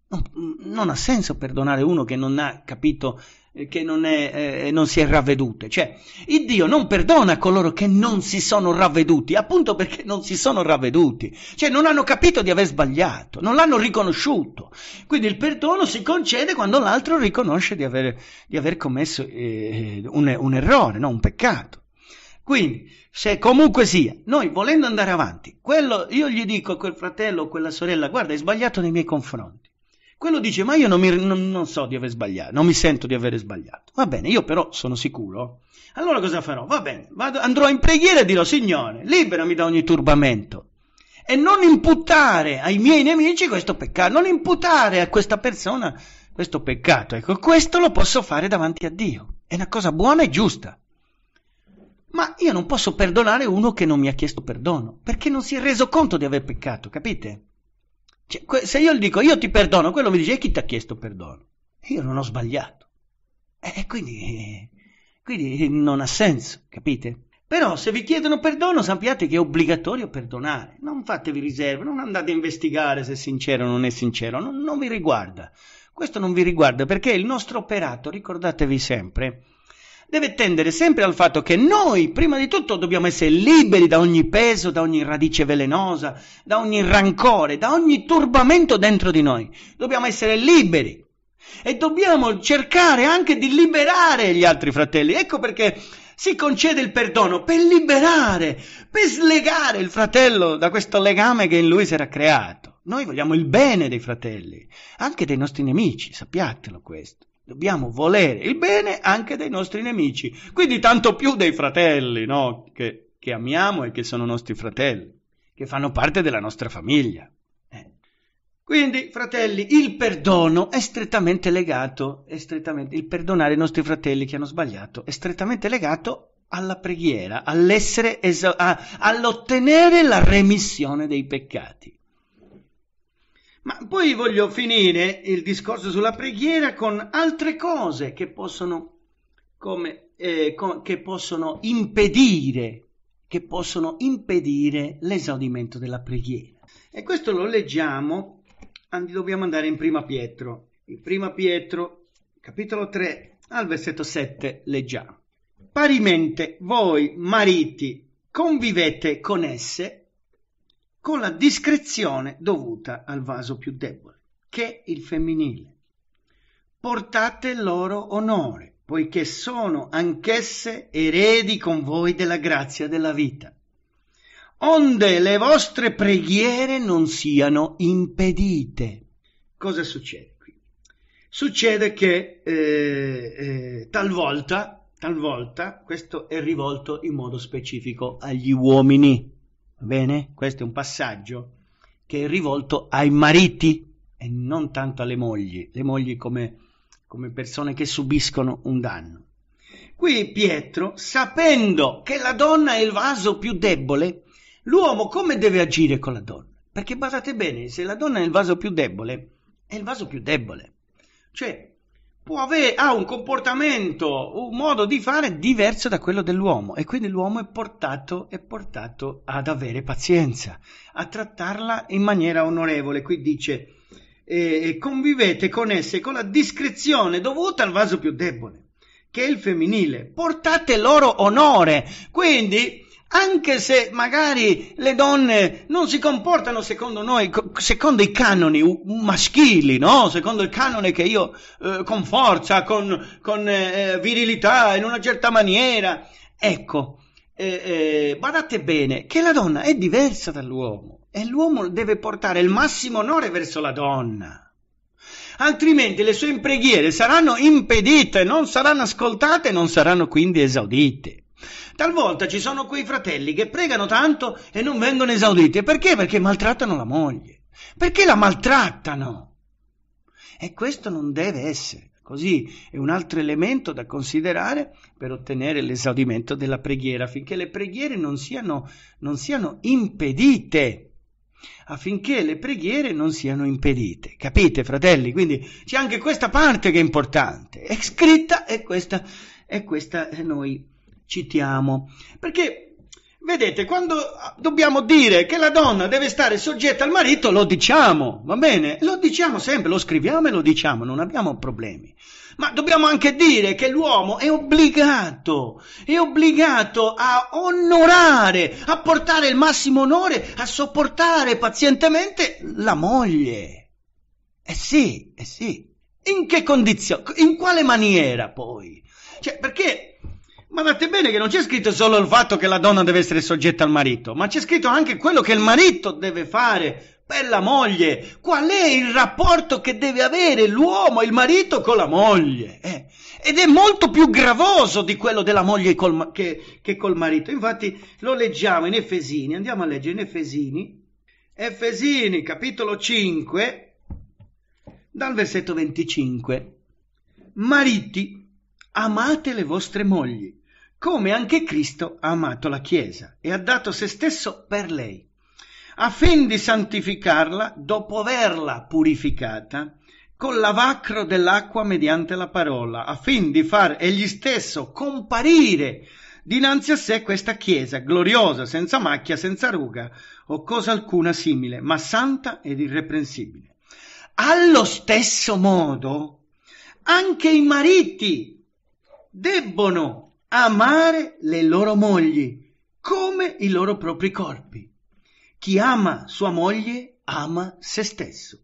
non, non ha senso perdonare uno che non ha capito eh, che non, è, eh, non, si è ravvedute. Cioè, il Dio non perdona coloro che non si sono ravveduti, appunto perché non si sono ravveduti. Cioè, non hanno capito di aver sbagliato, non l'hanno riconosciuto. Quindi il perdono si concede quando l'altro riconosce di aver, di aver commesso eh, un, un, errore, no? un peccato. Quindi, se comunque sia, noi volendo andare avanti, quello, io gli dico a quel fratello o quella sorella, guarda, hai sbagliato nei miei confronti quello dice, ma io non, mi, non, non so di aver sbagliato, non mi sento di aver sbagliato. Va bene, io però sono sicuro. Allora cosa farò? Va bene, vado, andrò in preghiera e dirò, Signore, liberami da ogni turbamento. E non imputare ai miei nemici questo peccato, non imputare a questa persona questo peccato. Ecco, questo lo posso fare davanti a Dio. È una cosa buona e giusta. Ma io non posso perdonare uno che non mi ha chiesto perdono, perché non si è reso conto di aver peccato, capite? Cioè, se io gli dico io ti perdono, quello mi dice e chi ti ha chiesto perdono? Io non ho sbagliato. E quindi, quindi non ha senso, capite? Però se vi chiedono perdono sappiate che è obbligatorio perdonare, non fatevi riserve, non andate a investigare se è sincero o non è sincero, non, non vi riguarda. Questo non vi riguarda perché il nostro operato, ricordatevi sempre, deve tendere sempre al fatto che noi, prima di tutto, dobbiamo essere liberi da ogni peso, da ogni radice velenosa, da ogni rancore, da ogni turbamento dentro di noi. Dobbiamo essere liberi e dobbiamo cercare anche di liberare gli altri fratelli. Ecco perché si concede il perdono per liberare, per slegare il fratello da questo legame che in lui si era creato. Noi vogliamo il bene dei fratelli, anche dei nostri nemici, sappiatelo questo. Dobbiamo volere il bene anche dei nostri nemici, quindi tanto più dei fratelli, no? Che, che amiamo e che sono nostri fratelli, che fanno parte della nostra famiglia. Eh. Quindi, fratelli, il perdono è strettamente legato, è strettamente, il perdonare i nostri fratelli che hanno sbagliato è strettamente legato alla preghiera, all'essere, all'ottenere la remissione dei peccati. Ma poi voglio finire il discorso sulla preghiera con altre cose che possono, come, eh, co- che possono impedire, che possono impedire l'esaudimento della preghiera. E questo lo leggiamo, dobbiamo andare in Prima Pietro. In Prima Pietro, capitolo 3, al versetto 7, leggiamo. Parimente voi, mariti, convivete con esse con la discrezione dovuta al vaso più debole, che è il femminile. Portate loro onore, poiché sono anch'esse eredi con voi della grazia della vita, onde le vostre preghiere non siano impedite. Cosa succede qui? Succede che eh, eh, talvolta, talvolta, questo è rivolto in modo specifico agli uomini Va bene? Questo è un passaggio che è rivolto ai mariti e non tanto alle mogli, le mogli come, come persone che subiscono un danno. Qui Pietro, sapendo che la donna è il vaso più debole, l'uomo come deve agire con la donna? Perché badate bene, se la donna è il vaso più debole, è il vaso più debole. Cioè, può avere, ha un comportamento, un modo di fare diverso da quello dell'uomo e quindi l'uomo è portato, è portato ad avere pazienza, a trattarla in maniera onorevole. Qui dice, eh, convivete con esse con la discrezione dovuta al vaso più debole, che è il femminile, portate loro onore. Quindi anche se magari le donne non si comportano secondo noi, secondo i canoni maschili, no? secondo il canone che io eh, con forza, con, con eh, eh virilità, in una certa maniera. Ecco, eh, eh, badate bene che la donna è diversa dall'uomo e l'uomo deve portare il massimo onore verso la donna. Altrimenti le sue preghiere saranno impedite, non saranno ascoltate, non saranno quindi esaudite. Talvolta ci sono quei fratelli che pregano tanto e non vengono esauditi. Perché? Perché maltrattano la moglie. Perché la maltrattano? E questo non deve essere. Così è un altro elemento da considerare per ottenere l'esaudimento della preghiera, affinché le preghiere non siano, non siano impedite. Affinché le preghiere non siano impedite. Capite, fratelli? Quindi c'è anche questa parte che è importante. È scritta e questa, e questa noi citiamo. Perché, vedete, quando ah, dobbiamo dire che la donna deve stare soggetta al marito, lo diciamo, va bene? Lo diciamo sempre, lo scriviamo e lo diciamo, non abbiamo problemi. Ma dobbiamo anche dire che l'uomo è obbligato, è obbligato a onorare, a portare il massimo onore, a sopportare pazientemente la moglie. Eh sì, eh sì. In che condizione? In quale maniera poi? Cioè, perché ma date bene che non c'è scritto solo il fatto che la donna deve essere soggetta al marito, ma c'è scritto anche quello che il marito deve fare per la moglie. Qual è il rapporto che deve avere l'uomo, il marito con la moglie? Eh. Ed è molto più gravoso di quello della moglie col, che, che col marito. Infatti lo leggiamo in Efesini, andiamo a leggere in Efesini, Efesini capitolo 5, dal versetto 25. Mariti amate le vostre mogli, come anche Cristo ha amato la Chiesa e ha dato se stesso per lei, affin di santificarla dopo averla purificata con l'avacro dell'acqua mediante la parola, affin di far egli stesso comparire dinanzi a sé questa Chiesa, gloriosa, senza macchia, senza ruga o cosa alcuna simile, ma santa ed irreprensibile. Allo stesso modo, anche i mariti debbono amare le loro mogli come i loro propri corpi. Chi ama sua moglie ama se stesso,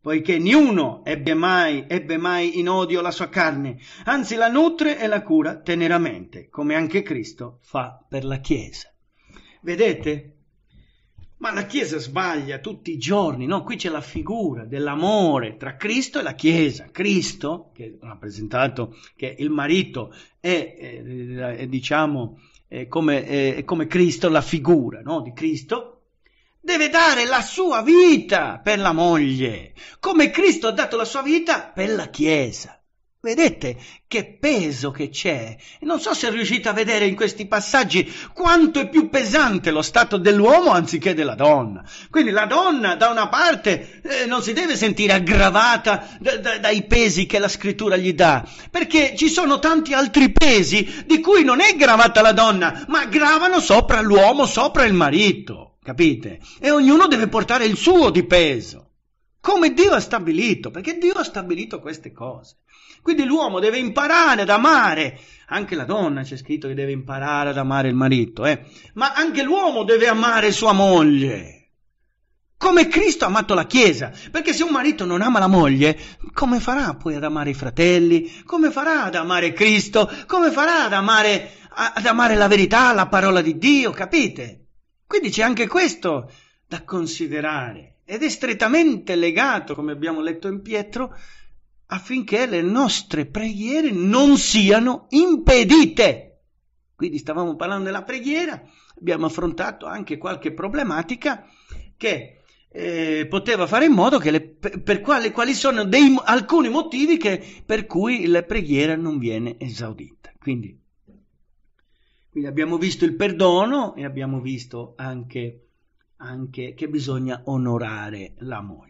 poiché niuno ebbe mai, ebbe mai in odio la sua carne, anzi la nutre e la cura teneramente, come anche Cristo fa per la Chiesa. Vedete? Ma la Chiesa sbaglia tutti i giorni, no? Qui c'è la figura dell'amore tra Cristo e la Chiesa. Cristo, che è rappresentato, che il marito è, eh, diciamo, è, è, è diciamo, come, come, Cristo, la figura no? di Cristo, deve dare la sua vita per la moglie, come Cristo ha dato la sua vita per la Chiesa. Vedete che peso che c'è? Non so se riuscite a vedere in questi passaggi quanto è più pesante lo stato dell'uomo anziché della donna. Quindi la donna, da una parte, eh, non si deve sentire aggravata da, da, dai pesi che la scrittura gli dà, perché ci sono tanti altri pesi di cui non è gravata la donna, ma gravano sopra l'uomo, sopra il marito, capite? E ognuno deve portare il suo di peso come Dio ha stabilito, perché Dio ha stabilito queste cose. Quindi l'uomo deve imparare ad amare. Anche la donna c'è scritto che deve imparare ad amare il marito, eh? ma anche l'uomo deve amare sua moglie. Come Cristo ha amato la Chiesa, perché se un marito non ama la moglie, come farà poi ad amare i fratelli? Come farà ad amare Cristo? Come farà ad amare, ad amare la verità, la parola di Dio, capite? Quindi c'è anche questo da considerare ed è strettamente legato, come abbiamo letto in Pietro, affinché le nostre preghiere non siano impedite. Quindi stavamo parlando della preghiera, abbiamo affrontato anche qualche problematica che eh, poteva fare in modo che le, per quali, quali sono dei, alcuni motivi che, per cui la preghiera non viene esaudita. Quindi, quindi abbiamo visto il perdono e abbiamo visto anche, anche che bisogna onorare la moglie.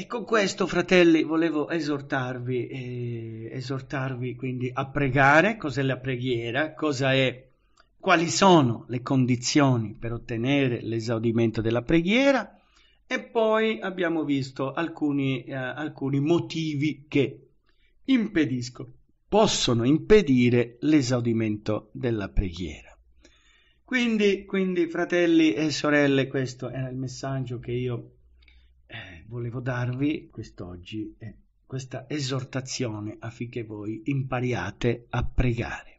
E con questo, fratelli, volevo esortarvi, eh, esortarvi quindi a pregare, cos'è la preghiera, cosa è, quali sono le condizioni per ottenere l'esaudimento della preghiera e poi abbiamo visto alcuni, eh, alcuni motivi che impediscono, possono impedire l'esaudimento della preghiera. Quindi, quindi fratelli e sorelle, questo era il messaggio che io volevo darvi quest'oggi è questa esortazione affinché voi impariate a pregare.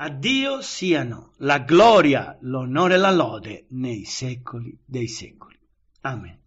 A Dio siano la gloria, l'onore e la lode nei secoli dei secoli. Amen.